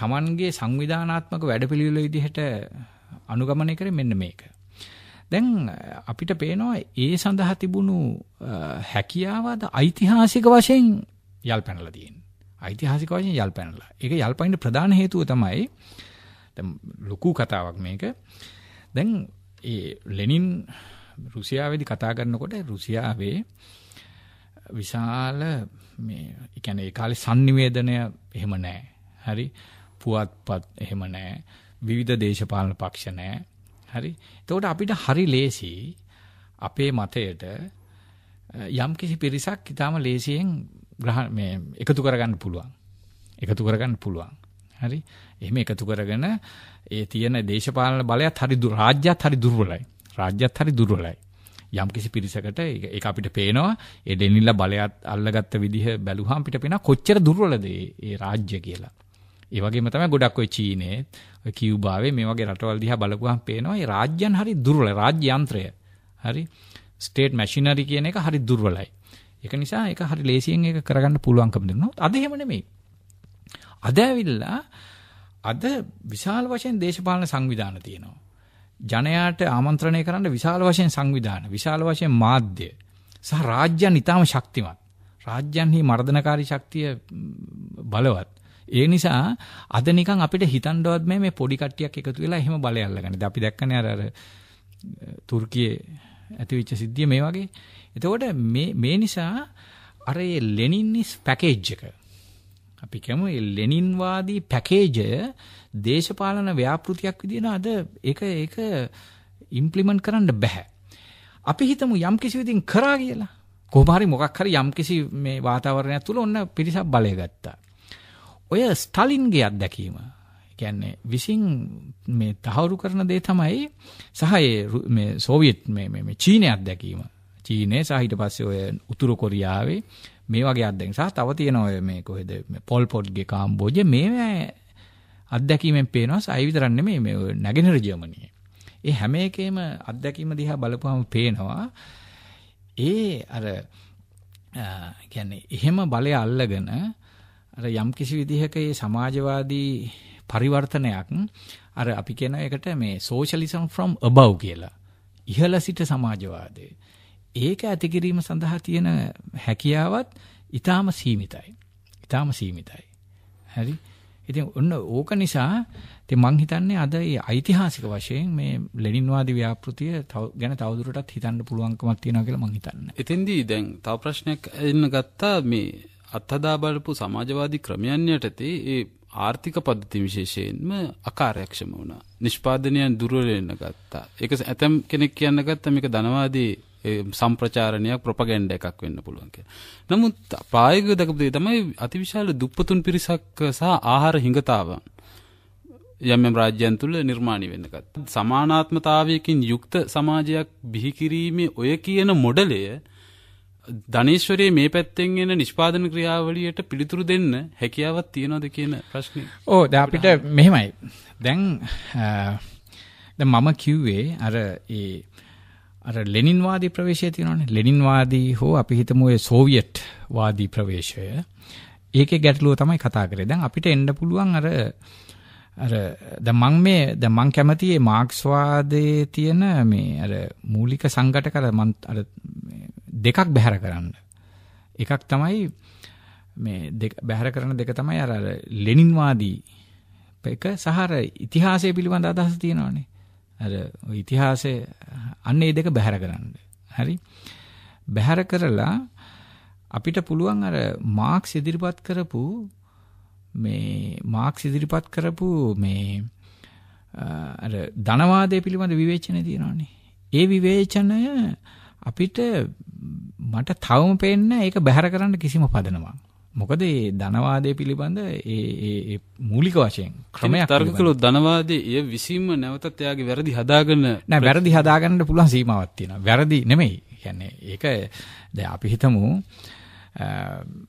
තමන්ගේ සංවිධානාත්මක වැඩපිළිවෙල විදිහට අනුගමනය කරේ මෙන්න මේක. දැන් අපිට පේනවා ඒ සඳහා තිබුණු හැකියාව අද ඓතිහාසික වශයෙන් යල්පැනලා තියෙනවා. ඓතිහාසික වශයෙන් යල්පැනලා. ඒක යල්පයින් ප්‍රධාන හේතුව තමයි දැන් ලොකු කතාවක් මේක. දැන් ඒ ලෙනින් රුසියාවේදී කතා කරනකොට රුසියාවේ විශාල මේ ඒ කියන්නේ ඒ කාලේ sannivedanaya එහෙම නැහැ. හරි. පුවත්පත් එහෙම නැහැ. විවිධ දේශපාලන පක්ෂ නැහැ. හරි. එතකොට අපිට හරි ලේසි අපේ මතයට යම් කිසි පිරිසක් ඊටාම ලේසියෙන් ග්‍රහණ මේ එකතු කරගන්න පුළුවන්. එකතු කරගන්න පුළුවන්. හරි. එහෙම එකතු කරගෙන ඒ තියෙන දේශපාලන බලයත් හරි රාජ්‍යත් හරි දුර්වලයි. රාජ්‍යත් හරි දුර්වලයි. යම් කිසි පිරිසකට ඒක අපිට පේනවා ඒ ඩෙනිල්ලා බලයත් අල්ලගත්ත විදිහ බැලුවාම පිට පේනවා කොච්චර දුර්වලද ඒ රාජ්‍ය කියලා. ඒ වගේම තමයි ගොඩක් ඔය චීනේ, ඔය කියුබාවේ මේ වගේ රටවල් දිහා බලපුවාම පේනවා මේ රාජ්‍යයන් හරි දුර්වල රාජ්‍ය යන්ත්‍රය. හරි. ස්ටේට් මැෂිනරි කියන එක හරි දුර්වලයි. ඒක නිසා ඒක හරි ලේසියෙන් ඒක කරගන්න පුළුවන්කම දෙනවා. අද එහෙම නෙමෙයි. අද ඇවිල්ලා අද විශාල වශයෙන් දේශපාලන සංවිධාන තියෙනවා. ජනයාට ආමන්ත්‍රණය කරන්න විශාල වශයෙන් සංවිධාන, විශාල වශයෙන් මාධ්‍ය සහ රාජ්‍යයන් ඊටම ශක්තිමත්. රාජ්‍යයන්හි මර්ධනකාරී ශක්තිය බලවත්. ඒ නිසා අද නිකන් අපිට හිතන්නවත් මේ මේ පොඩි කට්ටියක් එකතු වෙලා එහෙම බලය අල්ලගන්නේ. අපි දැක්කනේ අර අර තුර්කියේ ඇතිවෙච්ච සිද්ධිය මේ වගේ. එතකොට මේ මේ නිසා අර ඒ ලෙනින්නිස් පැකේජ් එක අපි කියමු ලෙනින්වාදී පැකේජය දේශපාලන ව්‍යාපෘතියක් විදිහට අද ඒක ඒක ඉම්ප්ලිමන්ට් කරන්න බෑ. අපි හිතමු යම් කිසි විදිහින් කරා කියලා. කොහොම හරි මොකක් හරි යම් කිසි මේ වාතාවරණයක් තුල ඔන්න පිරිසක් බලය ගත්තා. ඔය ස්ටලින්ගේ අත්දැකීම කියන්නේ විසින් මේ තහවුරු කරන දේ තමයි සහ මේ සෝවියට් මේ මේ චීනයේ අත්දැකීම. චීනයේ සහ ඊට පස්සේ ඔය උතුරු කොරියාවේ මේ වගේ අත්දැකීම් සහ තව තියෙනවා මේ කොහෙද පොල් පොඩ්ගේ කාම්බෝජ මේවා අත්දැකීමෙන් පේනවා සයි විතරක් නෙමෙයි මේ නැගෙනහිර ජර්මනියේ. ඒ හැම එකේම අත්දැකීම දිහා බලපුවම පේනවා ඒ අර කියන්නේ එහෙම බලය අල්ලගෙන අර යම් කිසි විදිහක මේ සමාජවාදී පරිවර්තනයක් අර අපි කියන එකට මේ socialism from above කියලා. ඉහළ සිට සමාජවාදය. ඒක ඇති කිරීම සඳහා තියෙන හැකියාවත් ඊටාම සීමිතයි. ඊටාම සීමිතයි. හරි. ඉතින් ඔන්න ඕක නිසා ඉතින් මං හිතන්නේ අද මේ ඓතිහාසික වශයෙන් මේ ලෙනින්වාදී ව්‍යාපෘතිය ගැන තවදුරටත් හිතන්න පුළුවන්කමක් තියෙනවා කියලා මං හිතන්නේ. එතෙන්දී දැන් තව ප්‍රශ්නයක් එන්න ගත්තා මේ අත්හදා බලපු සමාජවාදී ක්‍රමයන් යටතේ ඒ ආර්ථික පද්ධති විශේෂයෙන්ම අකාර්යක්ෂම වුණා. නිෂ්පාදනයන් දුර්වල වෙන්න ගත්තා. ඒක ඇතම් කෙනෙක් කියන්න ගත්තා මේක ධනවාදී සම්ප්‍රචාරණයක් ප්‍රොපගන්ඩ එකක් වෙන්න පුළුවන් කිය. නමුත් ප්‍රායග දකපදේ තමයි අතිවිශාල දුප්පතුන් පිරිසක් සහ ආහාර හිඟතාවන්. යම් යම් රාජ්‍යයන් තුළ නිර්මාණි වෙන්නගත්. සමානාත්මතාවයකින් යුක්ත සමාජයක් බිහිකිරීමේ ඔය කියන මොඩලය ධනේශ්වරයේ මේ පැත්තෙන් එන නිෂ්පාදන ක්‍රියාවලියට පිළිතුරු දෙන්න හැකියාවත් තියෙනවද කියන ප්‍රශ්නය. ඕ අපිට මෙහෙමයි. දැන් මම කිව්වේ අර ඒ අර ලෙනින්වාදී ප්‍රවේශය තියෙනවානේ. ලෙනින්වාදී හෝ අපි හිතමු ඒ සෝවියට් වාදී ප්‍රවේශය. ඒකේ ගැටලුව තමයි කතා කරේ. දැන් අපිට එන්න පුළුවන් අර අර දැන් මම මේ දැන් මම කැමති මේ මාක්ස්වාදයේ තියෙන මේ අර මූලික සංගත කර මම අර දෙකක් බැහැර කරන්න. එකක් තමයි මේ දෙක බැහැර කරන දෙක තමයි අර ලෙනින්වාදී එක සහ අර ඉතිහාසය පිළිබඳ අදහස තියෙනවානේ. අර ඉතිහාසයේ අන්න ඒ දෙක බැහැර කරන්න. හරි? බැහැර කරලා අපිට පුළුවන් අර මාක්ස් ඉදිරිපත් කරපු මේ මාක්ස් ඉදිරිපත් කරපු මේ අර ධනවාදය පිළිබඳ විවේචනය තියෙනවානේ. ඒ විවේචනය අපිට මට තවම පේන්නේ ඒක බැහැර කරන්න කිසිම පදනමක්. මොකද මේ ධනවාදය පිළිබඳ ඒ ඒ මූලික වශයෙන් ක්‍රමයක් තර්ක කළොත් ධනවාදයේ ඊය විසීම නැවතත් එයාගේ වැරදි හදාගන්න නෑ වැරදි හදාගන්න පුළුවන් සීමාවක් තියෙනවා. වැරදි නෙමෙයි. කියන්නේ ඒක දැන් අපි හිතමු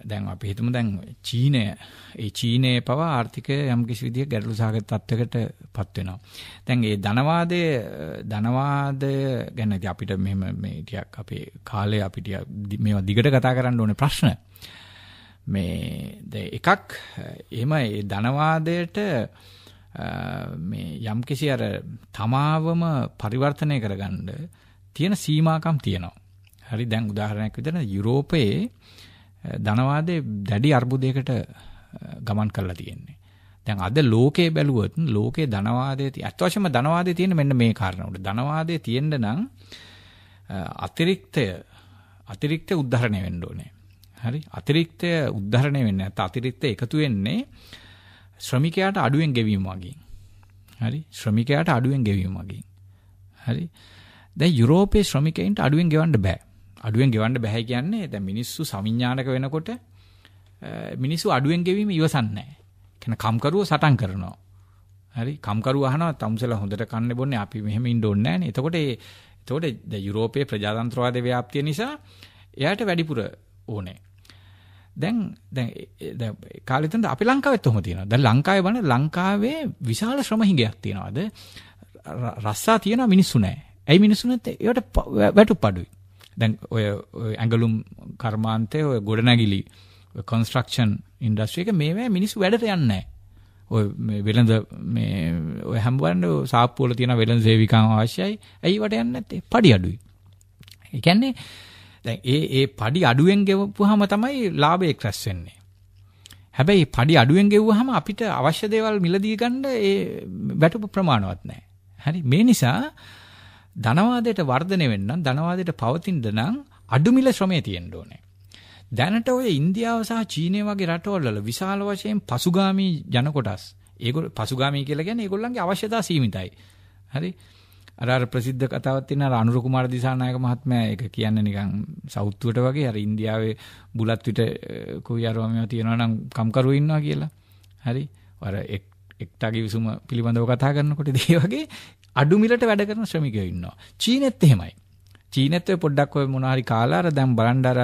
දැන් අපි හිතමු දැන් චීනය ඒ චීනයේ පව ආර්ථිකය යම් කිසි විදිහක ගැටලු සහගත තත්යකටපත් වෙනවා. දැන් මේ ධනවාදය ධනවාදය ගැන අපිට මෙහෙම මේ ටිකක් අපේ කාලේ අපි ටිකක් මේවා දිගට කතා කරන්න ඕනේ ප්‍රශ්න. මේ එකක් එහෙම ඒ ධනවාදයට මේ යම්කිසි අර තමාවම පරිවර්තනය කරගන්න තියෙන සීමාකම් තියෙනවා. හරි දැන් උදාහරණයක් විදිහට යුරෝපයේ ධනවාදයේ දැඩි අර්බුදයකට ගමන් කරලා තියෙන්නේ. දැන් අද ලෝකේ බැලුවොත් ලෝකේ ධනවාදයේ ඇත්ත වශයෙන්ම ධනවාදයේ තියෙන මෙන්න මේ කාරණා උඩ ධනවාදයේ තියෙන්න නම් අතිරික්තය අතිරික්ත උදාහරණය වෙන්න ඕනේ. හරි අතිරික්තය උද්ධාරණය වෙන්නේ නැත්නම් අතිරික්තය එකතු වෙන්නේ ශ්‍රමිකයාට අඩුවෙන් ගෙවීම වගේ. හරි ශ්‍රමිකයාට අඩුවෙන් ගෙවීම වගේ. හරි දැන් යුරෝපයේ ශ්‍රමිකයින්ට අඩුවෙන් ගෙවන්න බෑ. අඩුවෙන් ගෙවන්න බෑ කියන්නේ දැන් මිනිස්සු සමිඥානක වෙනකොට මිනිස්සු අඩුවෙන් ගෙවීම ඉවසන්නේ නැහැ. කියන කම්කරුවෝ සටන් කරනවා. හරි කම්කරුව අහනවා තමුසලා හොඳට කන්නේ බොන්නේ අපි මෙහෙම ඉන්න ඕනේ නැහැ නේ. එතකොට ඒ එතකොට දැන් යුරෝපයේ ප්‍රජාතන්ත්‍රවාදයේ ව්‍යාප්තිය නිසා එයාට වැඩිපුර ඕනේ. දැන් දැන් දැන් කාලෙ තුනට අපි ලංකාවෙත් ඔහොම තියෙනවා. දැන් ලංකාවේ බලන ලංකාවේ විශාල ශ්‍රම හිඟයක් තියනවාද? රස්සා තියන මිනිස්සු නැහැ. ඇයි මිනිස්සු නැත්තේ? ඒවට වැටුපඩුයි. දැන් ඔය ඇඟලුම් කර්මාන්තේ ඔය ගොඩනැගිලි කන්ස්ට්‍රක්ෂන් ඉන්ඩස්ට්‍රි එක මේවා මිනිස්සු වැඩට යන්නේ නැහැ. ඔය මේ වෙළඳ මේ ඔය හැම වෙලඳ සාප්පු වල තියෙන වෙළඳ සේවිකාන් අවශ්‍යයි. ඇයි වට යන්නේ නැත්තේ? පඩි අඩුයි. ඒ කියන්නේ දැන් ඒ ඒ padi අඩුවෙන් ගෙවපුවාම තමයි ලාභය ක්‍රැෂ් වෙන්නේ. හැබැයි padi අඩුවෙන් ගෙවුවාම අපිට අවශ්‍ය දේවල් මිලදී ගන්න ඒ වැටුප ප්‍රමාණවත් නැහැ. හරි මේ නිසා ධනවාදයට වර්ධනය වෙන්න ධනවාදයට පවතින්න නම් අඩු මිල ශ්‍රමය තියෙන්න ඕනේ. දැනට ඔය ඉන්දියාව සහ චීනය වගේ රටවල්වල විශාල වශයෙන් පසුගාමී ජන කොටස්. ඒගොල්ලෝ පසුගාමී කියලා කියන්නේ ඒගොල්ලන්ගේ අවශ්‍යතා සීමිතයි. හරි. අර අර ප්‍රසිද්ධ කතාවක් තියෙන අර අනුර කුමාර දිසානායක මහත්මයා ඒක කියන්නේ නිකන් සවුත්තුවට වගේ අර ඉන්දියාවේ බුලත් විට කුයි අරවමියව තියනවා නම් කම්කරුවෝ ඉන්නවා කියලා. හරි. අර එක් එක්ටාගේ විසුම පිළිබඳව කතා කරනකොට ඒ වගේ අඩු මිලට වැඩ කරන ශ්‍රමිකයෝ ඉන්නවා. චීනෙත් එහෙමයි. චීනෙත් පොඩ්ඩක් ඔය මොනවා හරි කාලා අර දැන් බලන්න අර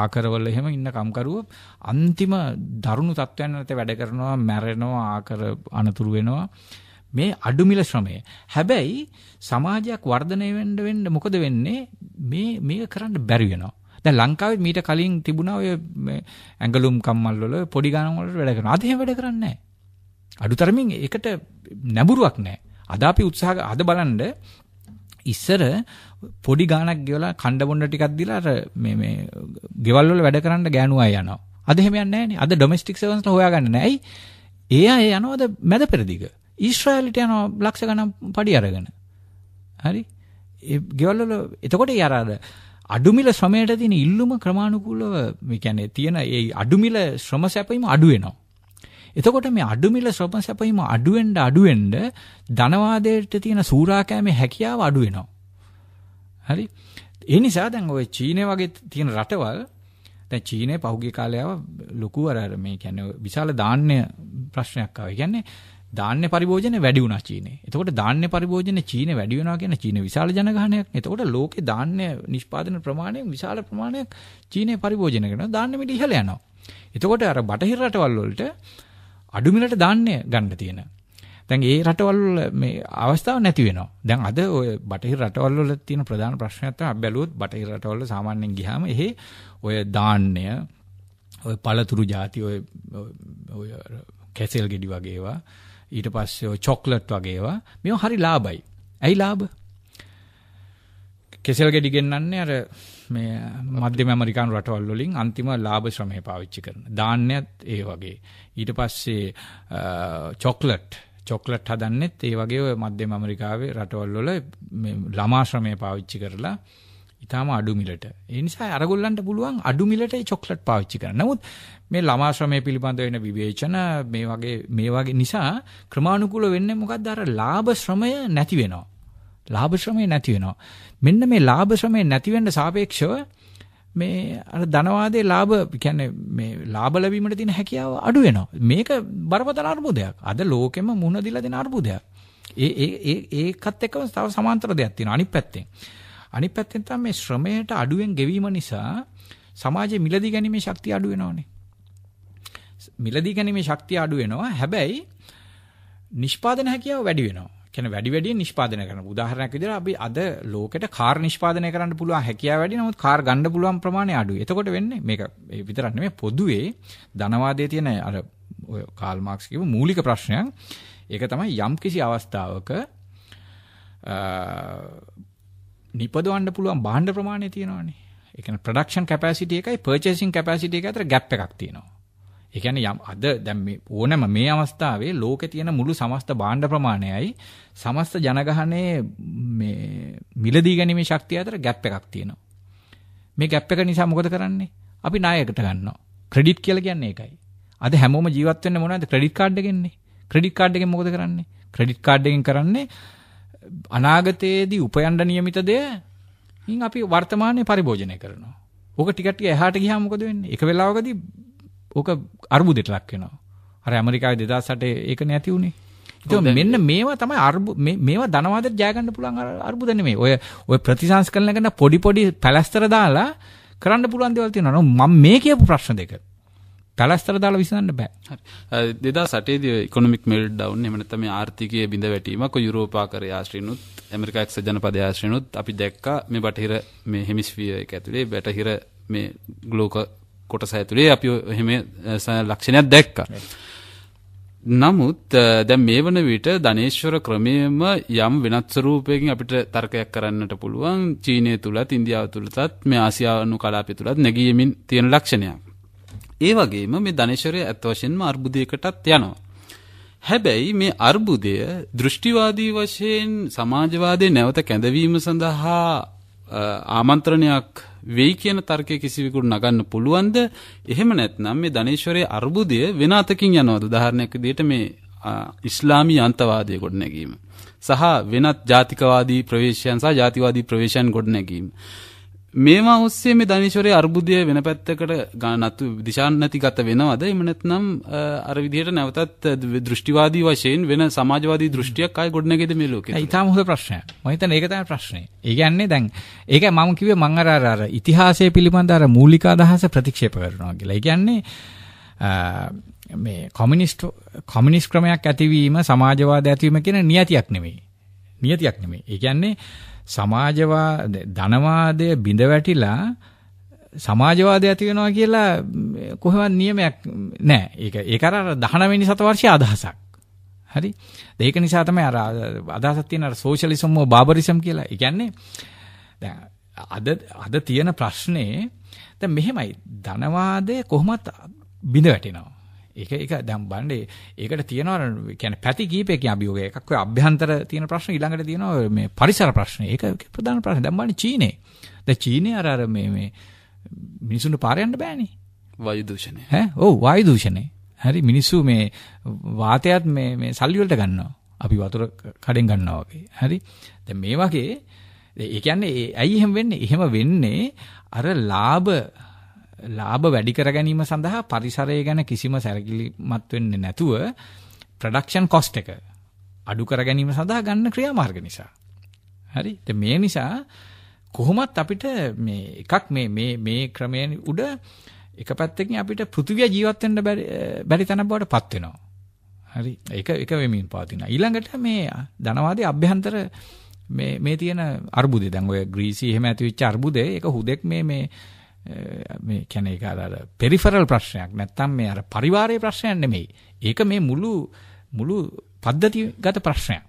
ආකරවල එහෙම ඉන්න කම්කරුවෝ අන්තිම දරුණු තත්ත්වයන් නැත වැඩ කරනවා, මැරෙනවා, ආකර අනතුරු වෙනවා. මේ අඩුමිල ශ්‍රමය. හැබැයි සමාජයක් වර්ධනය වෙන්න වෙන්න මොකද වෙන්නේ? මේ මේක කරන්න බැරි වෙනවා. දැන් ලංකාවේ මීට කලින් තිබුණා ඔය ඇඟලුම් කම්මල් වල පොඩි ගණන් වලට වැඩ කරනවා. අද එහෙම වැඩ කරන්නේ නැහැ. අඩුතරමින් ඒකට නැඹුරුවක් නැහැ. අද අපි උත්සාහ අද බලන්න ඉස්සර පොඩි ගාණක් ගෙවලා කණ්ඩ බොණ්ඩ ටිකක් දීලා අර මේ මේ ගෙවල් වල වැඩ කරන්න ගෑනු අය යනවා. අද එහෙම යන්නේ නැහනේ. අද ඩොමෙස්ටික් සර්වන්ස්ලා හොයාගන්නේ නැහැ. ඇයි? ඒ අය යනවාද මැද පෙරදිග. ඊශ්‍රායලට යන ලක්ෂ ගණන් පඩි අරගෙන. හරි? ඒ ගෙවල් වල එතකොට ඒ අර අඩුමිල ශ්‍රමයට තියෙන ඉල්ලුම ක්‍රමානුකූලව මේ කියන්නේ තියෙන ඒ අඩුමිල ශ්‍රම සැපීම අඩු වෙනවා. එතකොට මේ අඩුමිල ශ්‍රම සැපීම අඩු වෙන්න අඩු වෙන්න ධනවාදයට තියෙන සූරාකෑමේ හැකියාව අඩු වෙනවා. හරි? ඒ නිසා දැන් ওই චීනය වගේ තියෙන රටවල් දැන් චීනයේ පහුගිය කාලේ ආව ලොකු අර මේ කියන්නේ විශාල දාන්න ප්‍රශ්නයක් ආවා. ඒ කියන්නේ ධාන්‍ය පරිභෝජනය වැඩි වුණා චීනේ. එතකොට ධාන්‍ය පරිභෝජනය චීනේ වැඩි වෙනවා කියන්නේ චීන විශාල ජනගහනයක්. එතකොට ලෝකේ ධාන්‍ය නිෂ්පාදන ප්‍රමාණය විශාල ප්‍රමාණයක් චීනේ පරිභෝජනය කරනවා. ධාන්‍ය මිට ඉහළ යනවා. එතකොට අර බටහිර රටවල් වලට අඩු මිලට ධාන්‍ය ගන්න තියෙන. දැන් ඒ රටවල් වල මේ අවස්ථාව නැති වෙනවා. දැන් අද ඔය බටහිර රටවල් වල තියෙන ප්‍රධාන ප්‍රශ්නයක් තමයි අපි බැලුවොත් බටහිර රටවල් වල සාමාන්‍යයෙන් ගියාම එහි ඔය ධාන්‍ය ඔය පළතුරු ಜಾති ඔය ඔය කැසෙල් ගෙඩි වගේ ඒවා ඊට පස්සේ ඔය චොක්ලට් වගේ ඒවා මේවා හරි ලාභයි. ඇයි ලාභ? කෙසෙල් ගෙඩි ගෙන්නන්නේ අර මේ මධ්‍යම ඇමරිකානු රටවල් වලින් අන්තිම ලාභ ශ්‍රමය පාවිච්චි කරන. ධාන්‍යත් ඒ වගේ. ඊට පස්සේ චොක්ලට් චොක්ලට් හදන්නෙත් ඒ වගේ ඔය මධ්‍යම ඇමරිකාවේ රටවල් වල මේ ළමා ශ්‍රමය පාවිච්චි කරලා ඊටාම අඩු මිලට. ඒ නිසා අරගොල්ලන්ට පුළුවන් අඩු මිලට ඒ චොක්ලට් පාවිච්චි කරන්න. නමුත් මේ ළමා ශ්‍රමය පිළිබඳ වෙන විවේචන මේ වගේ මේ වගේ නිසා ක්‍රමානුකූල වෙන්නේ මොකද්ද අර ලාභ ශ්‍රමය නැති වෙනවා. ලාභ ශ්‍රමය නැති වෙනවා. මෙන්න මේ ලාභ ශ්‍රමය නැති වෙන්න සාපේක්ෂව මේ අර ධනවාදයේ ලාභ කියන්නේ මේ ලාභ ලැබීමට තියෙන හැකියාව අඩු වෙනවා. මේක බරපතල අර්බුදයක්. අද ලෝකෙම මුහුණ දීලා දෙන අර්බුදයක්. ඒ ඒ ඒකත් එක්කම තව සමාන්තර දෙයක් තියෙනවා අනිත් පැත්තෙන්. අනිත් පැත්තෙන් තමයි මේ ශ්‍රමයට අඩුවෙන් ගෙවීම නිසා සමාජයේ මිලදී ගැනීමේ ශක්තිය අඩු වෙනවනේ. මිලදී ගැනීමේ ශක්තිය අඩු වෙනවා. හැබැයි නිෂ්පාදන හැකියාව වැඩි වෙනවා. කියන්නේ වැඩි වැඩියෙන් නිෂ්පාදනය කරන. උදාහරණයක් විදිහට අපි අද ලෝකෙට කාර් නිෂ්පාදනය කරන්න පුළුවන් හැකියාව වැඩි. නමුත් කාර් ගන්න පුළුවන් ප්‍රමාණය අඩුයි. එතකොට වෙන්නේ මේක ඒ විතරක් නෙමෙයි පොදුවේ ධනවාදයේ තියෙන අර ඔය කාල් මාක්ස් කියපු මූලික ප්‍රශ්නයක්. ඒක තමයි යම්කිසි අවස්ථාවක නිපදවන්න පුළුවන් භාණ්ඩ ප්‍රමාණය තියෙනවානේ. ඒ කියන්නේ ප්‍රොඩක්ෂන් කැපැසිටි එකයි පර්චේසිං කැපැසිටි එක අතර ගැප් එකක් තියෙනවා. ඒ කියන්නේ යම් අද දැන් මේ ඕනම මේ අවස්ථාවේ ලෝකේ තියෙන මුළු සමස්ත භාණ්ඩ ප්‍රමාණයයි සමස්ත ජනගහනයේ මේ මිලදී ගැනීමේ ශක්තිය අතර ගැප් එකක් තියෙනවා. මේ ගැප් එක නිසා මොකද කරන්නේ? අපි ණයකට ගන්නවා. ක්‍රෙඩිට් කියලා කියන්නේ ඒකයි. අද හැමෝම ජීවත් වෙන්නේ මොනවද? ක්‍රෙඩිට් කාඩ් එකෙන්නේ. ක්‍රෙඩිට් කාඩ් එකෙන් මොකද කරන්නේ? ක්‍රෙඩිට් කාඩ් එකෙන් කරන්නේ අනාගතයේදී උපයන්න નિયમિત දෙය ඉන් අපි වර්තමානයේ පරිභෝජනය කරනවා. ඕක ටික ටික එහාට ගියාම මොකද වෙන්නේ? එක වෙලාවකදී ඕක අර්බුදයට ලක් වෙනවා. අර ඇමරිකාවේ 2008 ඒක නැති වුණේ. ඉතින් මෙන්න මේවා තමයි අර්බු මේවා ධනවාදයට ජය ගන්න පුළුවන් අර්බුද නෙමෙයි. ඔය ඔය ප්‍රතිසංස්කරණය කරන පොඩි පොඩි පැලස්තර දාලා කරන්න පුළුවන් දේවල් තියෙනවා. මම මේ කියපු ප්‍රශ්න දෙක. ගලස්තර දාලා විසඳන්න බෑ. හරි. 2008 දී ඉකොනොමික් මෙල්ට් ඩවුන් එහෙම නැත්නම් මේ ආර්ථිකයේ බිඳ වැටීමක් යුරෝපාකරය ආශ්‍රයිනුත් ඇමරිකා එක්සත් ජනපදය ආශ්‍රයිනුත් අපි දැක්කා මේ බටහිර මේ හෙමිස්ෆියර් එක ඇතුලේ බටහිර මේ ග්ලෝක කොටස ඇතුලේ අපි එහෙම ලක්ෂණයක් දැක්කා. නමුත් දැන් මේ වන විට ධනේශ්වර ක්‍රමයේම යම් වෙනත් ස්වරූපයකින් අපිට තර්කයක් කරන්නට පුළුවන් චීනය තුලත් ඉන්දියාව තුලත් මේ ආසියානු කලාපය තුලත් නැගීමෙන් තියෙන ලක්ෂණයක්. ඒ වගේම මේ ධනේශරය ඇත්ත වශයෙන්ම අර්බුදයකටත් යනවා. හැබැයි මේ අර්බුදය දෘෂ්ටිවාදී වශයෙන් සමාජවාදයේ නැවත කැඳවීම සඳහා ආමන්ත්‍රණයක් වෙයි කියන තර්කය කිසිවෙකුට නගන්න පුළුවන්ද? එහෙම නැත්නම් මේ ධනේශරයේ අර්බුදය වෙන අතකින් යනවාද? උදාහරණයක් විදිහට මේ ඉස්ලාමී අන්තවාදය ගොඩනැගීම සහ වෙනත් ජාතිකවාදී ප්‍රවේශයන් සහ ජාතිවාදී ප්‍රවේශයන් ගොඩනැගීම මේවා ඔස්සේ මේ ධනිශවරය අර්බුදය වෙන පැත්තකට ගානත්තු දිශාන් නැති ගත වෙනවද එමනැත්නම් අර විදිහට නැවතත් දෘෂ්ටිවාදී වශයෙන් වෙන සමාජවාදී දෘෂ්ටියක් අය ගොඩනගෙද මේ ලෝකෙ. ඉතාම හොඳ ප්‍රශ්නයක්. මම හිතන්නේ ඒක තමයි ප්‍රශ්නේ. ඒ කියන්නේ දැන් ඒක මම කිව්වේ මම අර අර ඉතිහාසය පිළිබඳ අර මූලික අදහස ප්‍රතික්ෂේප කරනවා කියලා. ඒ කියන්නේ මේ කොමියුනිස්ට් කොමියුනිස්ට් ක්‍රමයක් ඇතිවීම සමාජවාද ඇතිවීම කියන නියතියක් නෙමෙයි. නියතියක් නෙමෙයි. ඒ කියන්නේ සමාජවාද ධනවාදය බිඳ වැටිලා සමාජවාදය ඇති වෙනවා කියලා කොහෙවත් නියමයක් නැහැ. ඒක ඒක අර 19 වෙනි සතවර්ෂයේ අදහසක්. හරි? ඒක නිසා තමයි අර අදහසක් තියෙන අර සෝෂලිසම් හෝ බාබරිසම් කියලා. ඒ කියන්නේ දැන් අද අද තියෙන ප්‍රශ්නේ දැන් මෙහෙමයි ධනවාදය කොහොමද බිඳ වැටෙනවා. ඒක ඒක දැන් බලන්න ඒකට තියෙනවා කියන්නේ පැති කීපයකින් අභියෝගය. එකක් ඔය අභ්‍යන්තර තියෙන ප්‍රශ්න ඊළඟට තියෙනවා මේ පරිසර ප්‍රශ්න. ඒක ප්‍රධාන ප්‍රශ්න. දැන් බලන්න චීනේ. දැන් චීනේ අර අර මේ මේ මිනිසුන්ට පාර යන්න බෑනේ. වායු දූෂණය. ඈ ඔව් වායු දූෂණය. හරි මිනිස්සු මේ වාතයත් මේ මේ සල්ලි වලට ගන්නවා. අපි වතුර කඩෙන් ගන්නවා වගේ. හරි. දැන් මේ වගේ ඒ කියන්නේ ඇයි එහෙම වෙන්නේ? එහෙම වෙන්නේ අර ලාභ ලාභ වැඩි කර ගැනීම සඳහා පරිසරය ගැන කිසිම සැලකිලිමත් වෙන්නේ නැතුව ප්‍රොඩක්ෂන් කොස්ට් එක අඩු කර ගැනීම සඳහා ගන්න ක්‍රියාමාර්ග නිසා. හරි? මේ නිසා කොහොමත් අපිට මේ එකක් මේ මේ මේ ක්‍රමයෙන් උඩ එක පැත්තකින් අපිට පෘථිවිය ජීවත් වෙන්න බැරි තැන බවටපත් වෙනවා. හරි. ඒක ඒක වෙමින් පවතිනවා. ඊළඟට මේ ධනවාදී අභ්‍යන්තර මේ මේ තියෙන අර්බුදේ දැන් ඔය ග්‍රීසි එහෙම ඇතිවෙච්ච අර්බුදේ ඒක හුදෙක් මේ මේ මේ කියන්නේ ඒක අර පෙරිෆරල් ප්‍රශ්නයක් නැත්තම් මේ අර පරිවාරයේ ප්‍රශ්නයක් නෙමෙයි. ඒක මේ මුළු මුළු පද්ධතිගත ප්‍රශ්නයක්.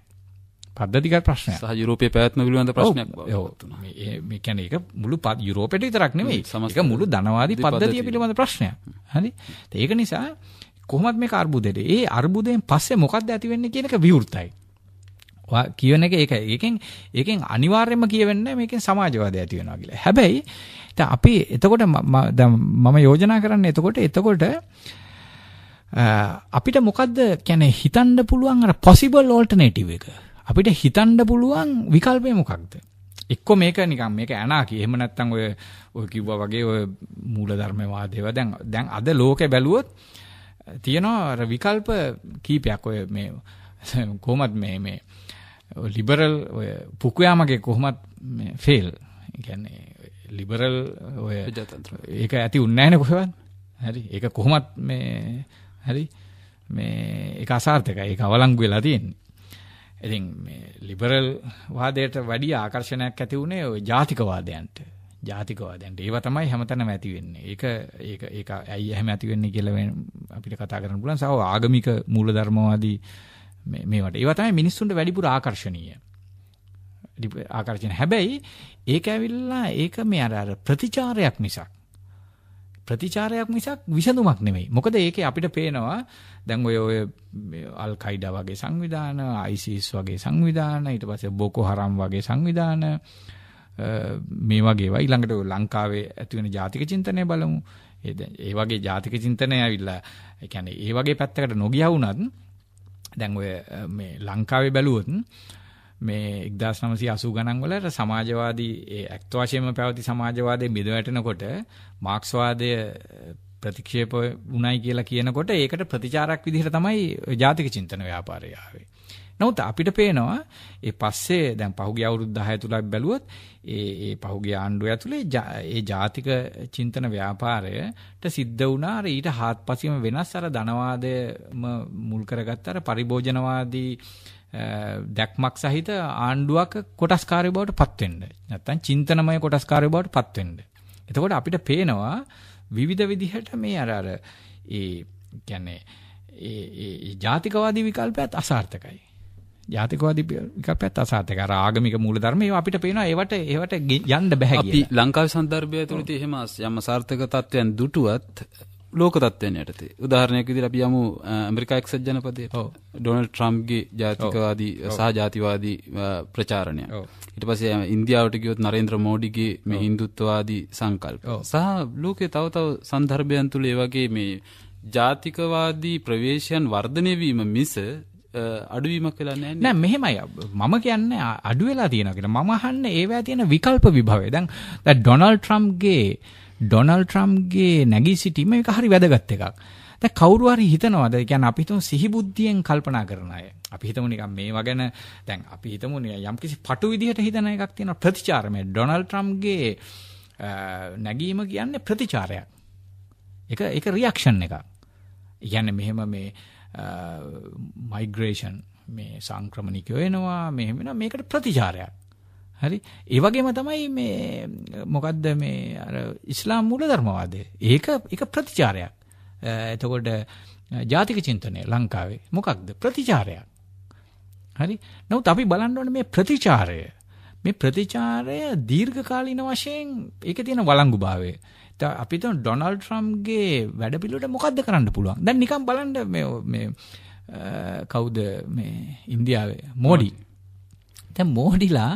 පද්ධතිගත ප්‍රශ්නයක්. සහ යුරෝපයේ පැවැත්ම පිළිබඳ ප්‍රශ්නයක් බව. ඔව්. මේ මේ කියන්නේ ඒක මුළු යුරෝපෙට විතරක් නෙමෙයි. ඒක මුළු ධනවාදී පද්ධතිය පිළිබඳ ප්‍රශ්නයක්. හරි? ඒක නිසා කොහොමද මේක අර්බුදෙට? ඒ අර්බුදයෙන් පස්සේ මොකද්ද ඇති වෙන්නේ කියන එක විවෘතයි. කියන එක ඒක ඒකෙන් ඒකෙන් අනිවාර්යයෙන්ම කියවෙන්නේ මේකෙන් සමාජවාදය ඇති වෙනවා කියලා. හැබැයි දැන් අපි එතකොට මම යෝජනා කරන්නේ එතකොට එතකොට අපිට මොකද්ද කියන්නේ හිතන්න පුළුවන් අර possible alternative එක. අපිට හිතන්න පුළුවන් විකල්පේ මොකක්ද? එක්ක මේක නිකන් මේක ඇනාකි. එහෙම නැත්නම් ඔය ඔය කිව්වා වගේ ඔය මූලධර්මවාදේවා දැන් දැන් අද ලෝකේ බැලුවොත් තියෙනවා අර විකල්ප කීපයක් ඔය මේ කොහොමද මේ මේ ලිබරල් ඔය පුකයාමගේ කොහොමත් ෆෙල් ගැන්නේ ලිබරල් ඔය ඒක ඇති උන්නෑන කොහවන් හරි ඒක කොහොමත් මේ හරි මේ එක අසාර්ථක ඒ අවලංගු වෙලා තියෙන්නේ ඉතින් මේ ලිබරල් වාදයට වැඩි ආකර්ෂණයක් ඇති වුණේ ওই ජාතිකවාදයන්ට ජාතිකවාදයන්ට ඒව තමයි හැමතැනම ඇති වෙන්නේ ඒක ඒක ඒක ඇයි එහෙම ඇති වෙන්නේ කියලා අපිට කතා කරන්න පුළුවන් සහ ආගමික මූලධර්මවාදී මේ මේවට. ඒවා තමයි මිනිස්සුන්ට වැඩිපුර ආකර්ෂණීය. ආකර්ෂණ හැබැයි ඒක ඇවිල්ලා ඒක මේ අර අර ප්‍රතිචාරයක් මිසක් ප්‍රතිචාරයක් මිසක් විසඳුමක් නෙමෙයි. මොකද ඒකේ අපිට පේනවා දැන් ඔය ඔය අල් කයිඩා වගේ සංවිධාන, ISIS වගේ සංවිධාන, ඊට පස්සේ බොකෝ හරම් වගේ සංවිධාන මේ වගේ ඒවා ඊළඟට ලංකාවේ ඇති වෙන ජාතික චින්තනය බලමු. ඒ වගේ ජාතික චින්තනය ඇවිල්ලා ඒ කියන්නේ ඒ වගේ පැත්තකට නොගියා වුණත් දැන් ඔය මේ ලංකාවේ බැලුවොත් මේ 1980 ගණන් වල සමාජවාදී ඒ ඇත්ත වශයෙන්ම පැවති සමාජවාදයේ බිඳවැටෙනකොට මාක්ස්වාදය ප්‍රතික්ෂේප වුණයි කියලා කියනකොට ඒකට ප්‍රතිචාරයක් විදිහට තමයි ජාතික චින්තන ව්‍යාපාරය ආවේ. නමුත් අපිට පේනවා ඒ පස්සේ දැන් පහුගිය අවුරුදු 10 තුලක් බැලුවොත් ඒ ඒ පහුගිය ආණ්ඩුව ඇතුලේ ඒ ජාතික චින්තන ව්‍යාපාරයට සිද්ධ වුණා අර ඊට හාත්පසින්ම වෙනස් අර ධනවාදයම මුල් කරගත්ත අර පරිභෝජනවාදී දැක්මක් සහිත ආණ්ඩුවක කොටස්කාරය බවට පත් වෙන්න. නැත්තම් චින්තනමය කොටස්කාරය බවට පත් වෙන්න. එතකොට අපිට පේනවා විවිධ විදිහට මේ අර අර ඒ කියන්නේ ඒ ඒ ජාතිකවාදී විකල්පයත් අසාර්ථකයි. ජාතිකවාදී විකල්පයත් අසාර්ථකයි. අර ආගමික මූලධර්ම ඒවා අපිට පේනවා ඒවට ඒවට යන්න බෑ කියලා. අපි ලංකාවේ සන්දර්භය තුළදී එහෙම යම් අසාර්ථක තත්වයන් දුටුවත් ලෝක තත්වයන් යටතේ. උදාහරණයක් විදිහට අපි යමු ඇමරිකා එක්සත් ජනපදයේ ඩොනල්ඩ් ට්‍රම්ප්ගේ ජාතිකවාදී සහ ජාතිවාදී ප්‍රචාරණය. ඊට පස්සේ ඉන්දියාවට ගියොත් නරේන්ද්‍ර මෝඩිගේ මේ හින්දුත්වවාදී සංකල්ප. සහ ලෝකයේ තව තව සන්දර්භයන් තුළ ඒ වගේ මේ ජාතිකවාදී ප්‍රවේශයන් වර්ධනය වීම මිස අඩුවීමක් වෙලා නැහැ නෑ මෙහෙමයි මම කියන්නේ අඩු වෙලා තියෙනවා කියලා මම අහන්නේ ඒවැය තියෙන විකල්ප විභවය දැන් දැන් ඩොනල්ඩ් ට්‍රම්ප්ගේ ඩොනල්ඩ් ට්‍රම්ප්ගේ නැගී සිටීම ඒක හරි වැදගත් එකක් දැන් කවුරු හරි හිතනවාද කියන්නේ අපි හිතමු සිහිබුද්ධියෙන් කල්පනා කරන අය අපි හිතමු නිකන් මේවා ගැන දැන් අපි හිතමු යම්කිසි පටු විදිහට හිතන එකක් තියෙන ප්‍රතිචාරමය ඩොනල්ඩ් ට්‍රම්ප්ගේ නැගීම කියන්නේ ප්‍රතිචාරයක් ඒක ඒක රියැක්ෂන් එකක් කියන්නේ මෙහෙම මේ මයිග්‍රේෂන් මේ සංක්‍රමණිකයෝ එනවා මෙහෙම නේද මේකට ප්‍රතිචාරයක්. හරි ඒ වගේම තමයි මේ මොකද්ද මේ අර ඉස්ලාම් මූලධර්මවාදය. ඒක ඒක ප්‍රතිචාරයක්. එතකොට ජාතික චින්තනය ලංකාවේ මොකක්ද ප්‍රතිචාරයක්. හරි. නමුත් අපි බලන්න ඕනේ මේ ප්‍රතිචාරය මේ ප්‍රතිචාරය දීර්ඝකාලීන වශයෙන් ඒකේ තියෙන වළංගුභාවය. දැන් අපි හිතමු ඩොනල්ඩ් ට්‍රම්ප්ගේ වැඩ පිළිවෙලට මොකද්ද කරන්න පුළුවන්? දැන් නිකන් බලන්න මේ මේ කවුද මේ ඉන්දියාවේ මෝඩි. දැන් මෝඩිලා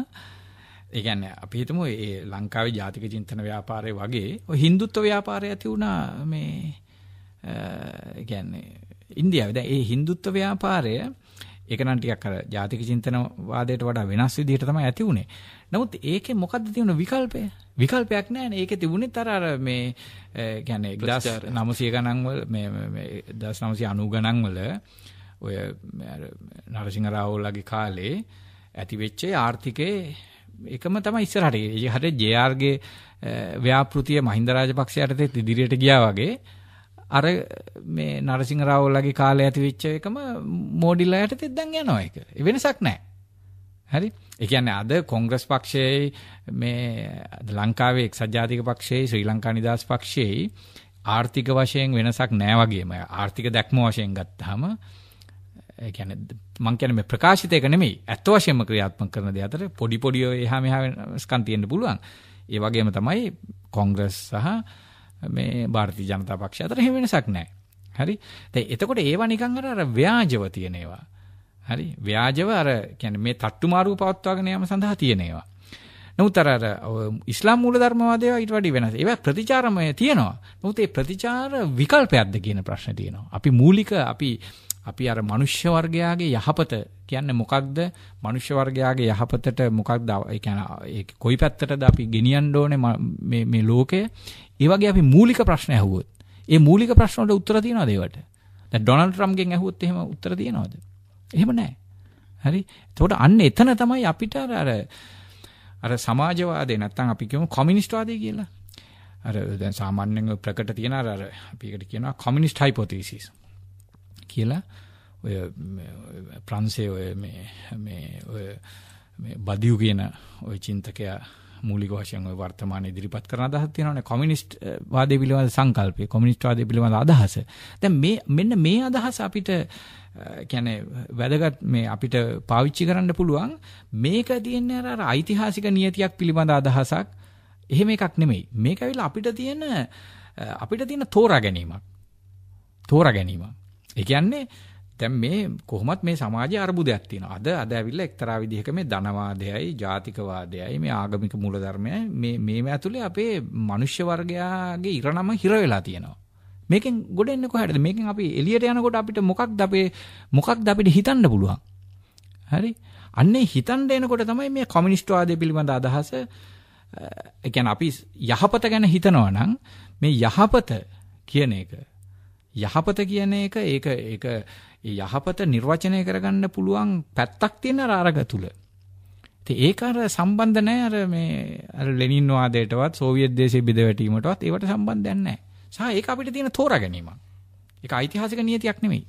ඒ කියන්නේ අපි හිතමු ඒ ලංකාවේ ජාතික චින්තන ව්‍යාපාරය වගේ ඔය හින්දුත්ව ව්‍යාපාරය ඇති වුණා මේ ඒ කියන්නේ ඉන්දියාවේ දැන් ඒ හින්දුත්ව ව්‍යාපාරය ඒක නම් ටිකක් අර ජාතික චින්තනවාදයට වඩා වෙනස් විදිහට තමයි ඇති උනේ. නමුත් ඒකේ මොකද්ද තියෙන විකල්පය? විකල්පයක් නැහැනේ. ඒකේ තිබුණෙත් අර අර මේ කියන්නේ 1900 ගණන් වල මේ 1990 ගණන් වල ඔය අර නරසිංහ රාවෝලගේ කාලේ ඇතිවෙච්ච ආර්ථිකයේ එකම තමයි ඉස්සරහට ගියේ. හරියට JR ගේ ව්‍යාපෘතිය මහින්ද රාජපක්ෂ යටතේ ඉදිරියට ගියා වගේ අර මේ නරසිංහ රාවලගේ කාලේ ඇති වෙච්ච එකම මෝඩිලා යටතේ දැන් යනවා ඒක. ඒ වෙනසක් නැහැ. හරි? ඒ කියන්නේ අද කොංග්‍රස් පක්ෂයේ මේ ලංකාවේ එක්සත් ජාතික පක්ෂයේ ශ්‍රී ලංකා නිදහස් පක්ෂයේ ආර්ථික වශයෙන් වෙනසක් නැහැ වගේම ආර්ථික දැක්ම වශයෙන් ගත්තාම ඒ කියන්නේ මං කියන්නේ මේ ප්‍රකාශිතයක නෙමෙයි ඇත්ත වශයෙන්ම ක්‍රියාත්මක කරන දේ අතර පොඩි පොඩි එහා මෙහා වෙනස්කම් තියෙන්න පුළුවන්. ඒ වගේම තමයි කොංග්‍රස් සහ මේ ಭಾರತೀය ජනතා පක්ෂය අතර එහෙම වෙනසක් නැහැ. හරි? දැන් එතකොට ඒවා නිකන් අර අර ව්‍යාජව තියෙන ඒවා. හරි? ව්‍යාජව අර කියන්නේ මේ තට්ටු මාරුව පවත්වාගෙන යාම සඳහා තියෙන ඒවා. නමුත් අර අර ඉස්ලාම් මූලධර්මවාදය ඊට වඩා වෙනස්. ඒවා ප්‍රතිචාරමය තියෙනවා. නමුත් ඒ ප්‍රතිචාර විකල්පයක්ද කියන ප්‍රශ්නේ තියෙනවා. අපි මූලික අපි අපි අර මනුෂ්‍ය වර්ගයාගේ යහපත කියන්නේ මොකක්ද? මනුෂ්‍ය වර්ගයාගේ යහපතට මොකක්ද? ඒ කියන්නේ කොයි පැත්තටද අපි ගෙනියන්න ඕනේ මේ මේ ලෝකය? ඒ වගේ අපි මූලික ප්‍රශ්න ඇහුවොත්. ඒ මූලික ප්‍රශ්න වලට උත්තර තියනවද ඒවට? දැන් ඩොනල්ඩ් ට්‍රම්ප්ගෙන් ඇහුවොත් එහෙම උත්තර තියනවද? එහෙම නැහැ. හරි? එතකොට අන්න එතන තමයි අපිට අර අර අර සමාජවාදේ නැත්තම් අපි කියමු කොමියුනිස්ට් වාදේ කියලා. අර දැන් සාමාන්‍යයෙන් ප්‍රකට තියෙන අර අර අපි එකට කියනවා කොමියුනිස්ට් හයිපොතීසිස්. කියලා ඔය ප්‍රංශයේ ඔය මේ මේ ඔය මේ බදියු කියන ඔය චින්තකයා මූලික වශයෙන් ඔය වර්තමාන ඉදිරිපත් කරන අදහස් තියෙනවානේ කොමියුනිස්ට් eh, වාදය පිළිබඳ සංකල්පය කොමියුනිස්ට් වාදය පිළිබඳ අදහස. දැන් මේ මෙන්න මේ අදහස අපිට eh, කියන්නේ වැදගත් මේ අපිට පාවිච්චි කරන්න පුළුවන් මේක තියෙන්නේ අර ඓතිහාසික නියතියක් පිළිබඳ අදහසක්. එහෙම එකක් නෙමෙයි. මේක ඇවිල්ලා අපිට තියෙන eh, අපිට තියෙන තෝරා ගැනීමක්. තෝරා ගැනීමක්. ඒ කියන්නේ දැන් මේ කොහොමත් මේ සමාජයේ අර්බුදයක් තියෙනවා. අද අද ඇවිල්ලා එක්තරා විදිහක මේ ධනවාදයයි, ජාතිකවාදයයි, මේ ආගමික මූලධර්මයයි මේ මේව ඇතුලේ අපේ මනුෂ්‍ය වර්ගයාගේ ඉරණම හිර වෙලා තියෙනවා. මේකෙන් ගොඩ එන්නේ කොහටද? මේකෙන් අපි එළියට යනකොට අපිට මොකක්ද අපේ මොකක්ද අපිට හිතන්න පුළුවන්? හරි? අන්නේ හිතන්න එනකොට තමයි මේ කමියුනිස්ට් වාදය පිළිබඳ අදහස ඒ කියන්නේ අපි යහපත ගැන හිතනවා නම් මේ යහපත කියන එක යහපත කියන එක ඒක ඒක යහපත නිර්වචනය කරගන්න පුළුවන් පැත්තක් තියෙන අර අරග තුල. ඉතින් ඒක අර සම්බන්ධ නැහැ අර මේ අර ලෙනින් වාදයටවත් සෝවියට් දේශයේ බිඳවැටීමටවත් ඒවට සම්බන්ධයක් නැහැ. සහ ඒක අපිට තියෙන තෝරා ගැනීමක්. ඒක ඓතිහාසික නියතියක් නෙමෙයි.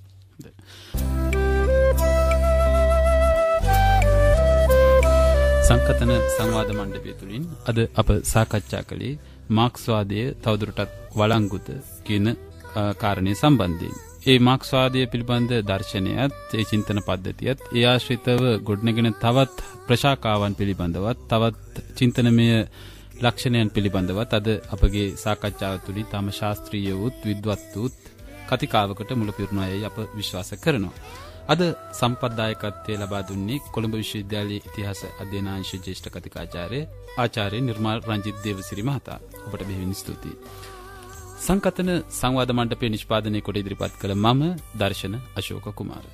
සංකතන සංවාද මණ්ඩපය තුලින් අද අප සාකච්ඡා කළේ මාක්ස්වාදය තවදුරටත් වළංගුත කියන කාරණය සම්බන්ධයෙන්. ඒ මක්ස්වාදය පිළිබඳ දර්ශනයත් ඒ චින්තන පද්ධතියත් ඒ ආශ්‍රිතව ගොඩනගෙන තවත් ප්‍රශාකාවන් පිළිබඳවත් තවත් චින්තනමය ලක්ෂණයන් පිළිබඳවත් අද අපගේ සාකච්ඡාව තුළින් තම ශාස්ත්‍රීය වූත් විද්වත් වූත් කතිකාවකට මුල පිරුණු අයයි අප විශ්වාස කරනවා. අද සම්පද්දායකත්වය ලබා දුන්නේ කොළඹ විශ්වවිද්‍යාලයේ ඉතිහාස අධ්‍යනාංශ ජේෂ්ඨ කතිකාචාර්ය ආචාර්ය නිර්මල් රංජිත් දේවසිරි මහතා. ඔබට බෙහෙවින් ස්තුතියි. සංකතන සංවාධ මණ්ඩපේ නිෂ්පාදනය කොට ඉදිරිපත් කළ මම දර්ශන අශෝක කුමාර.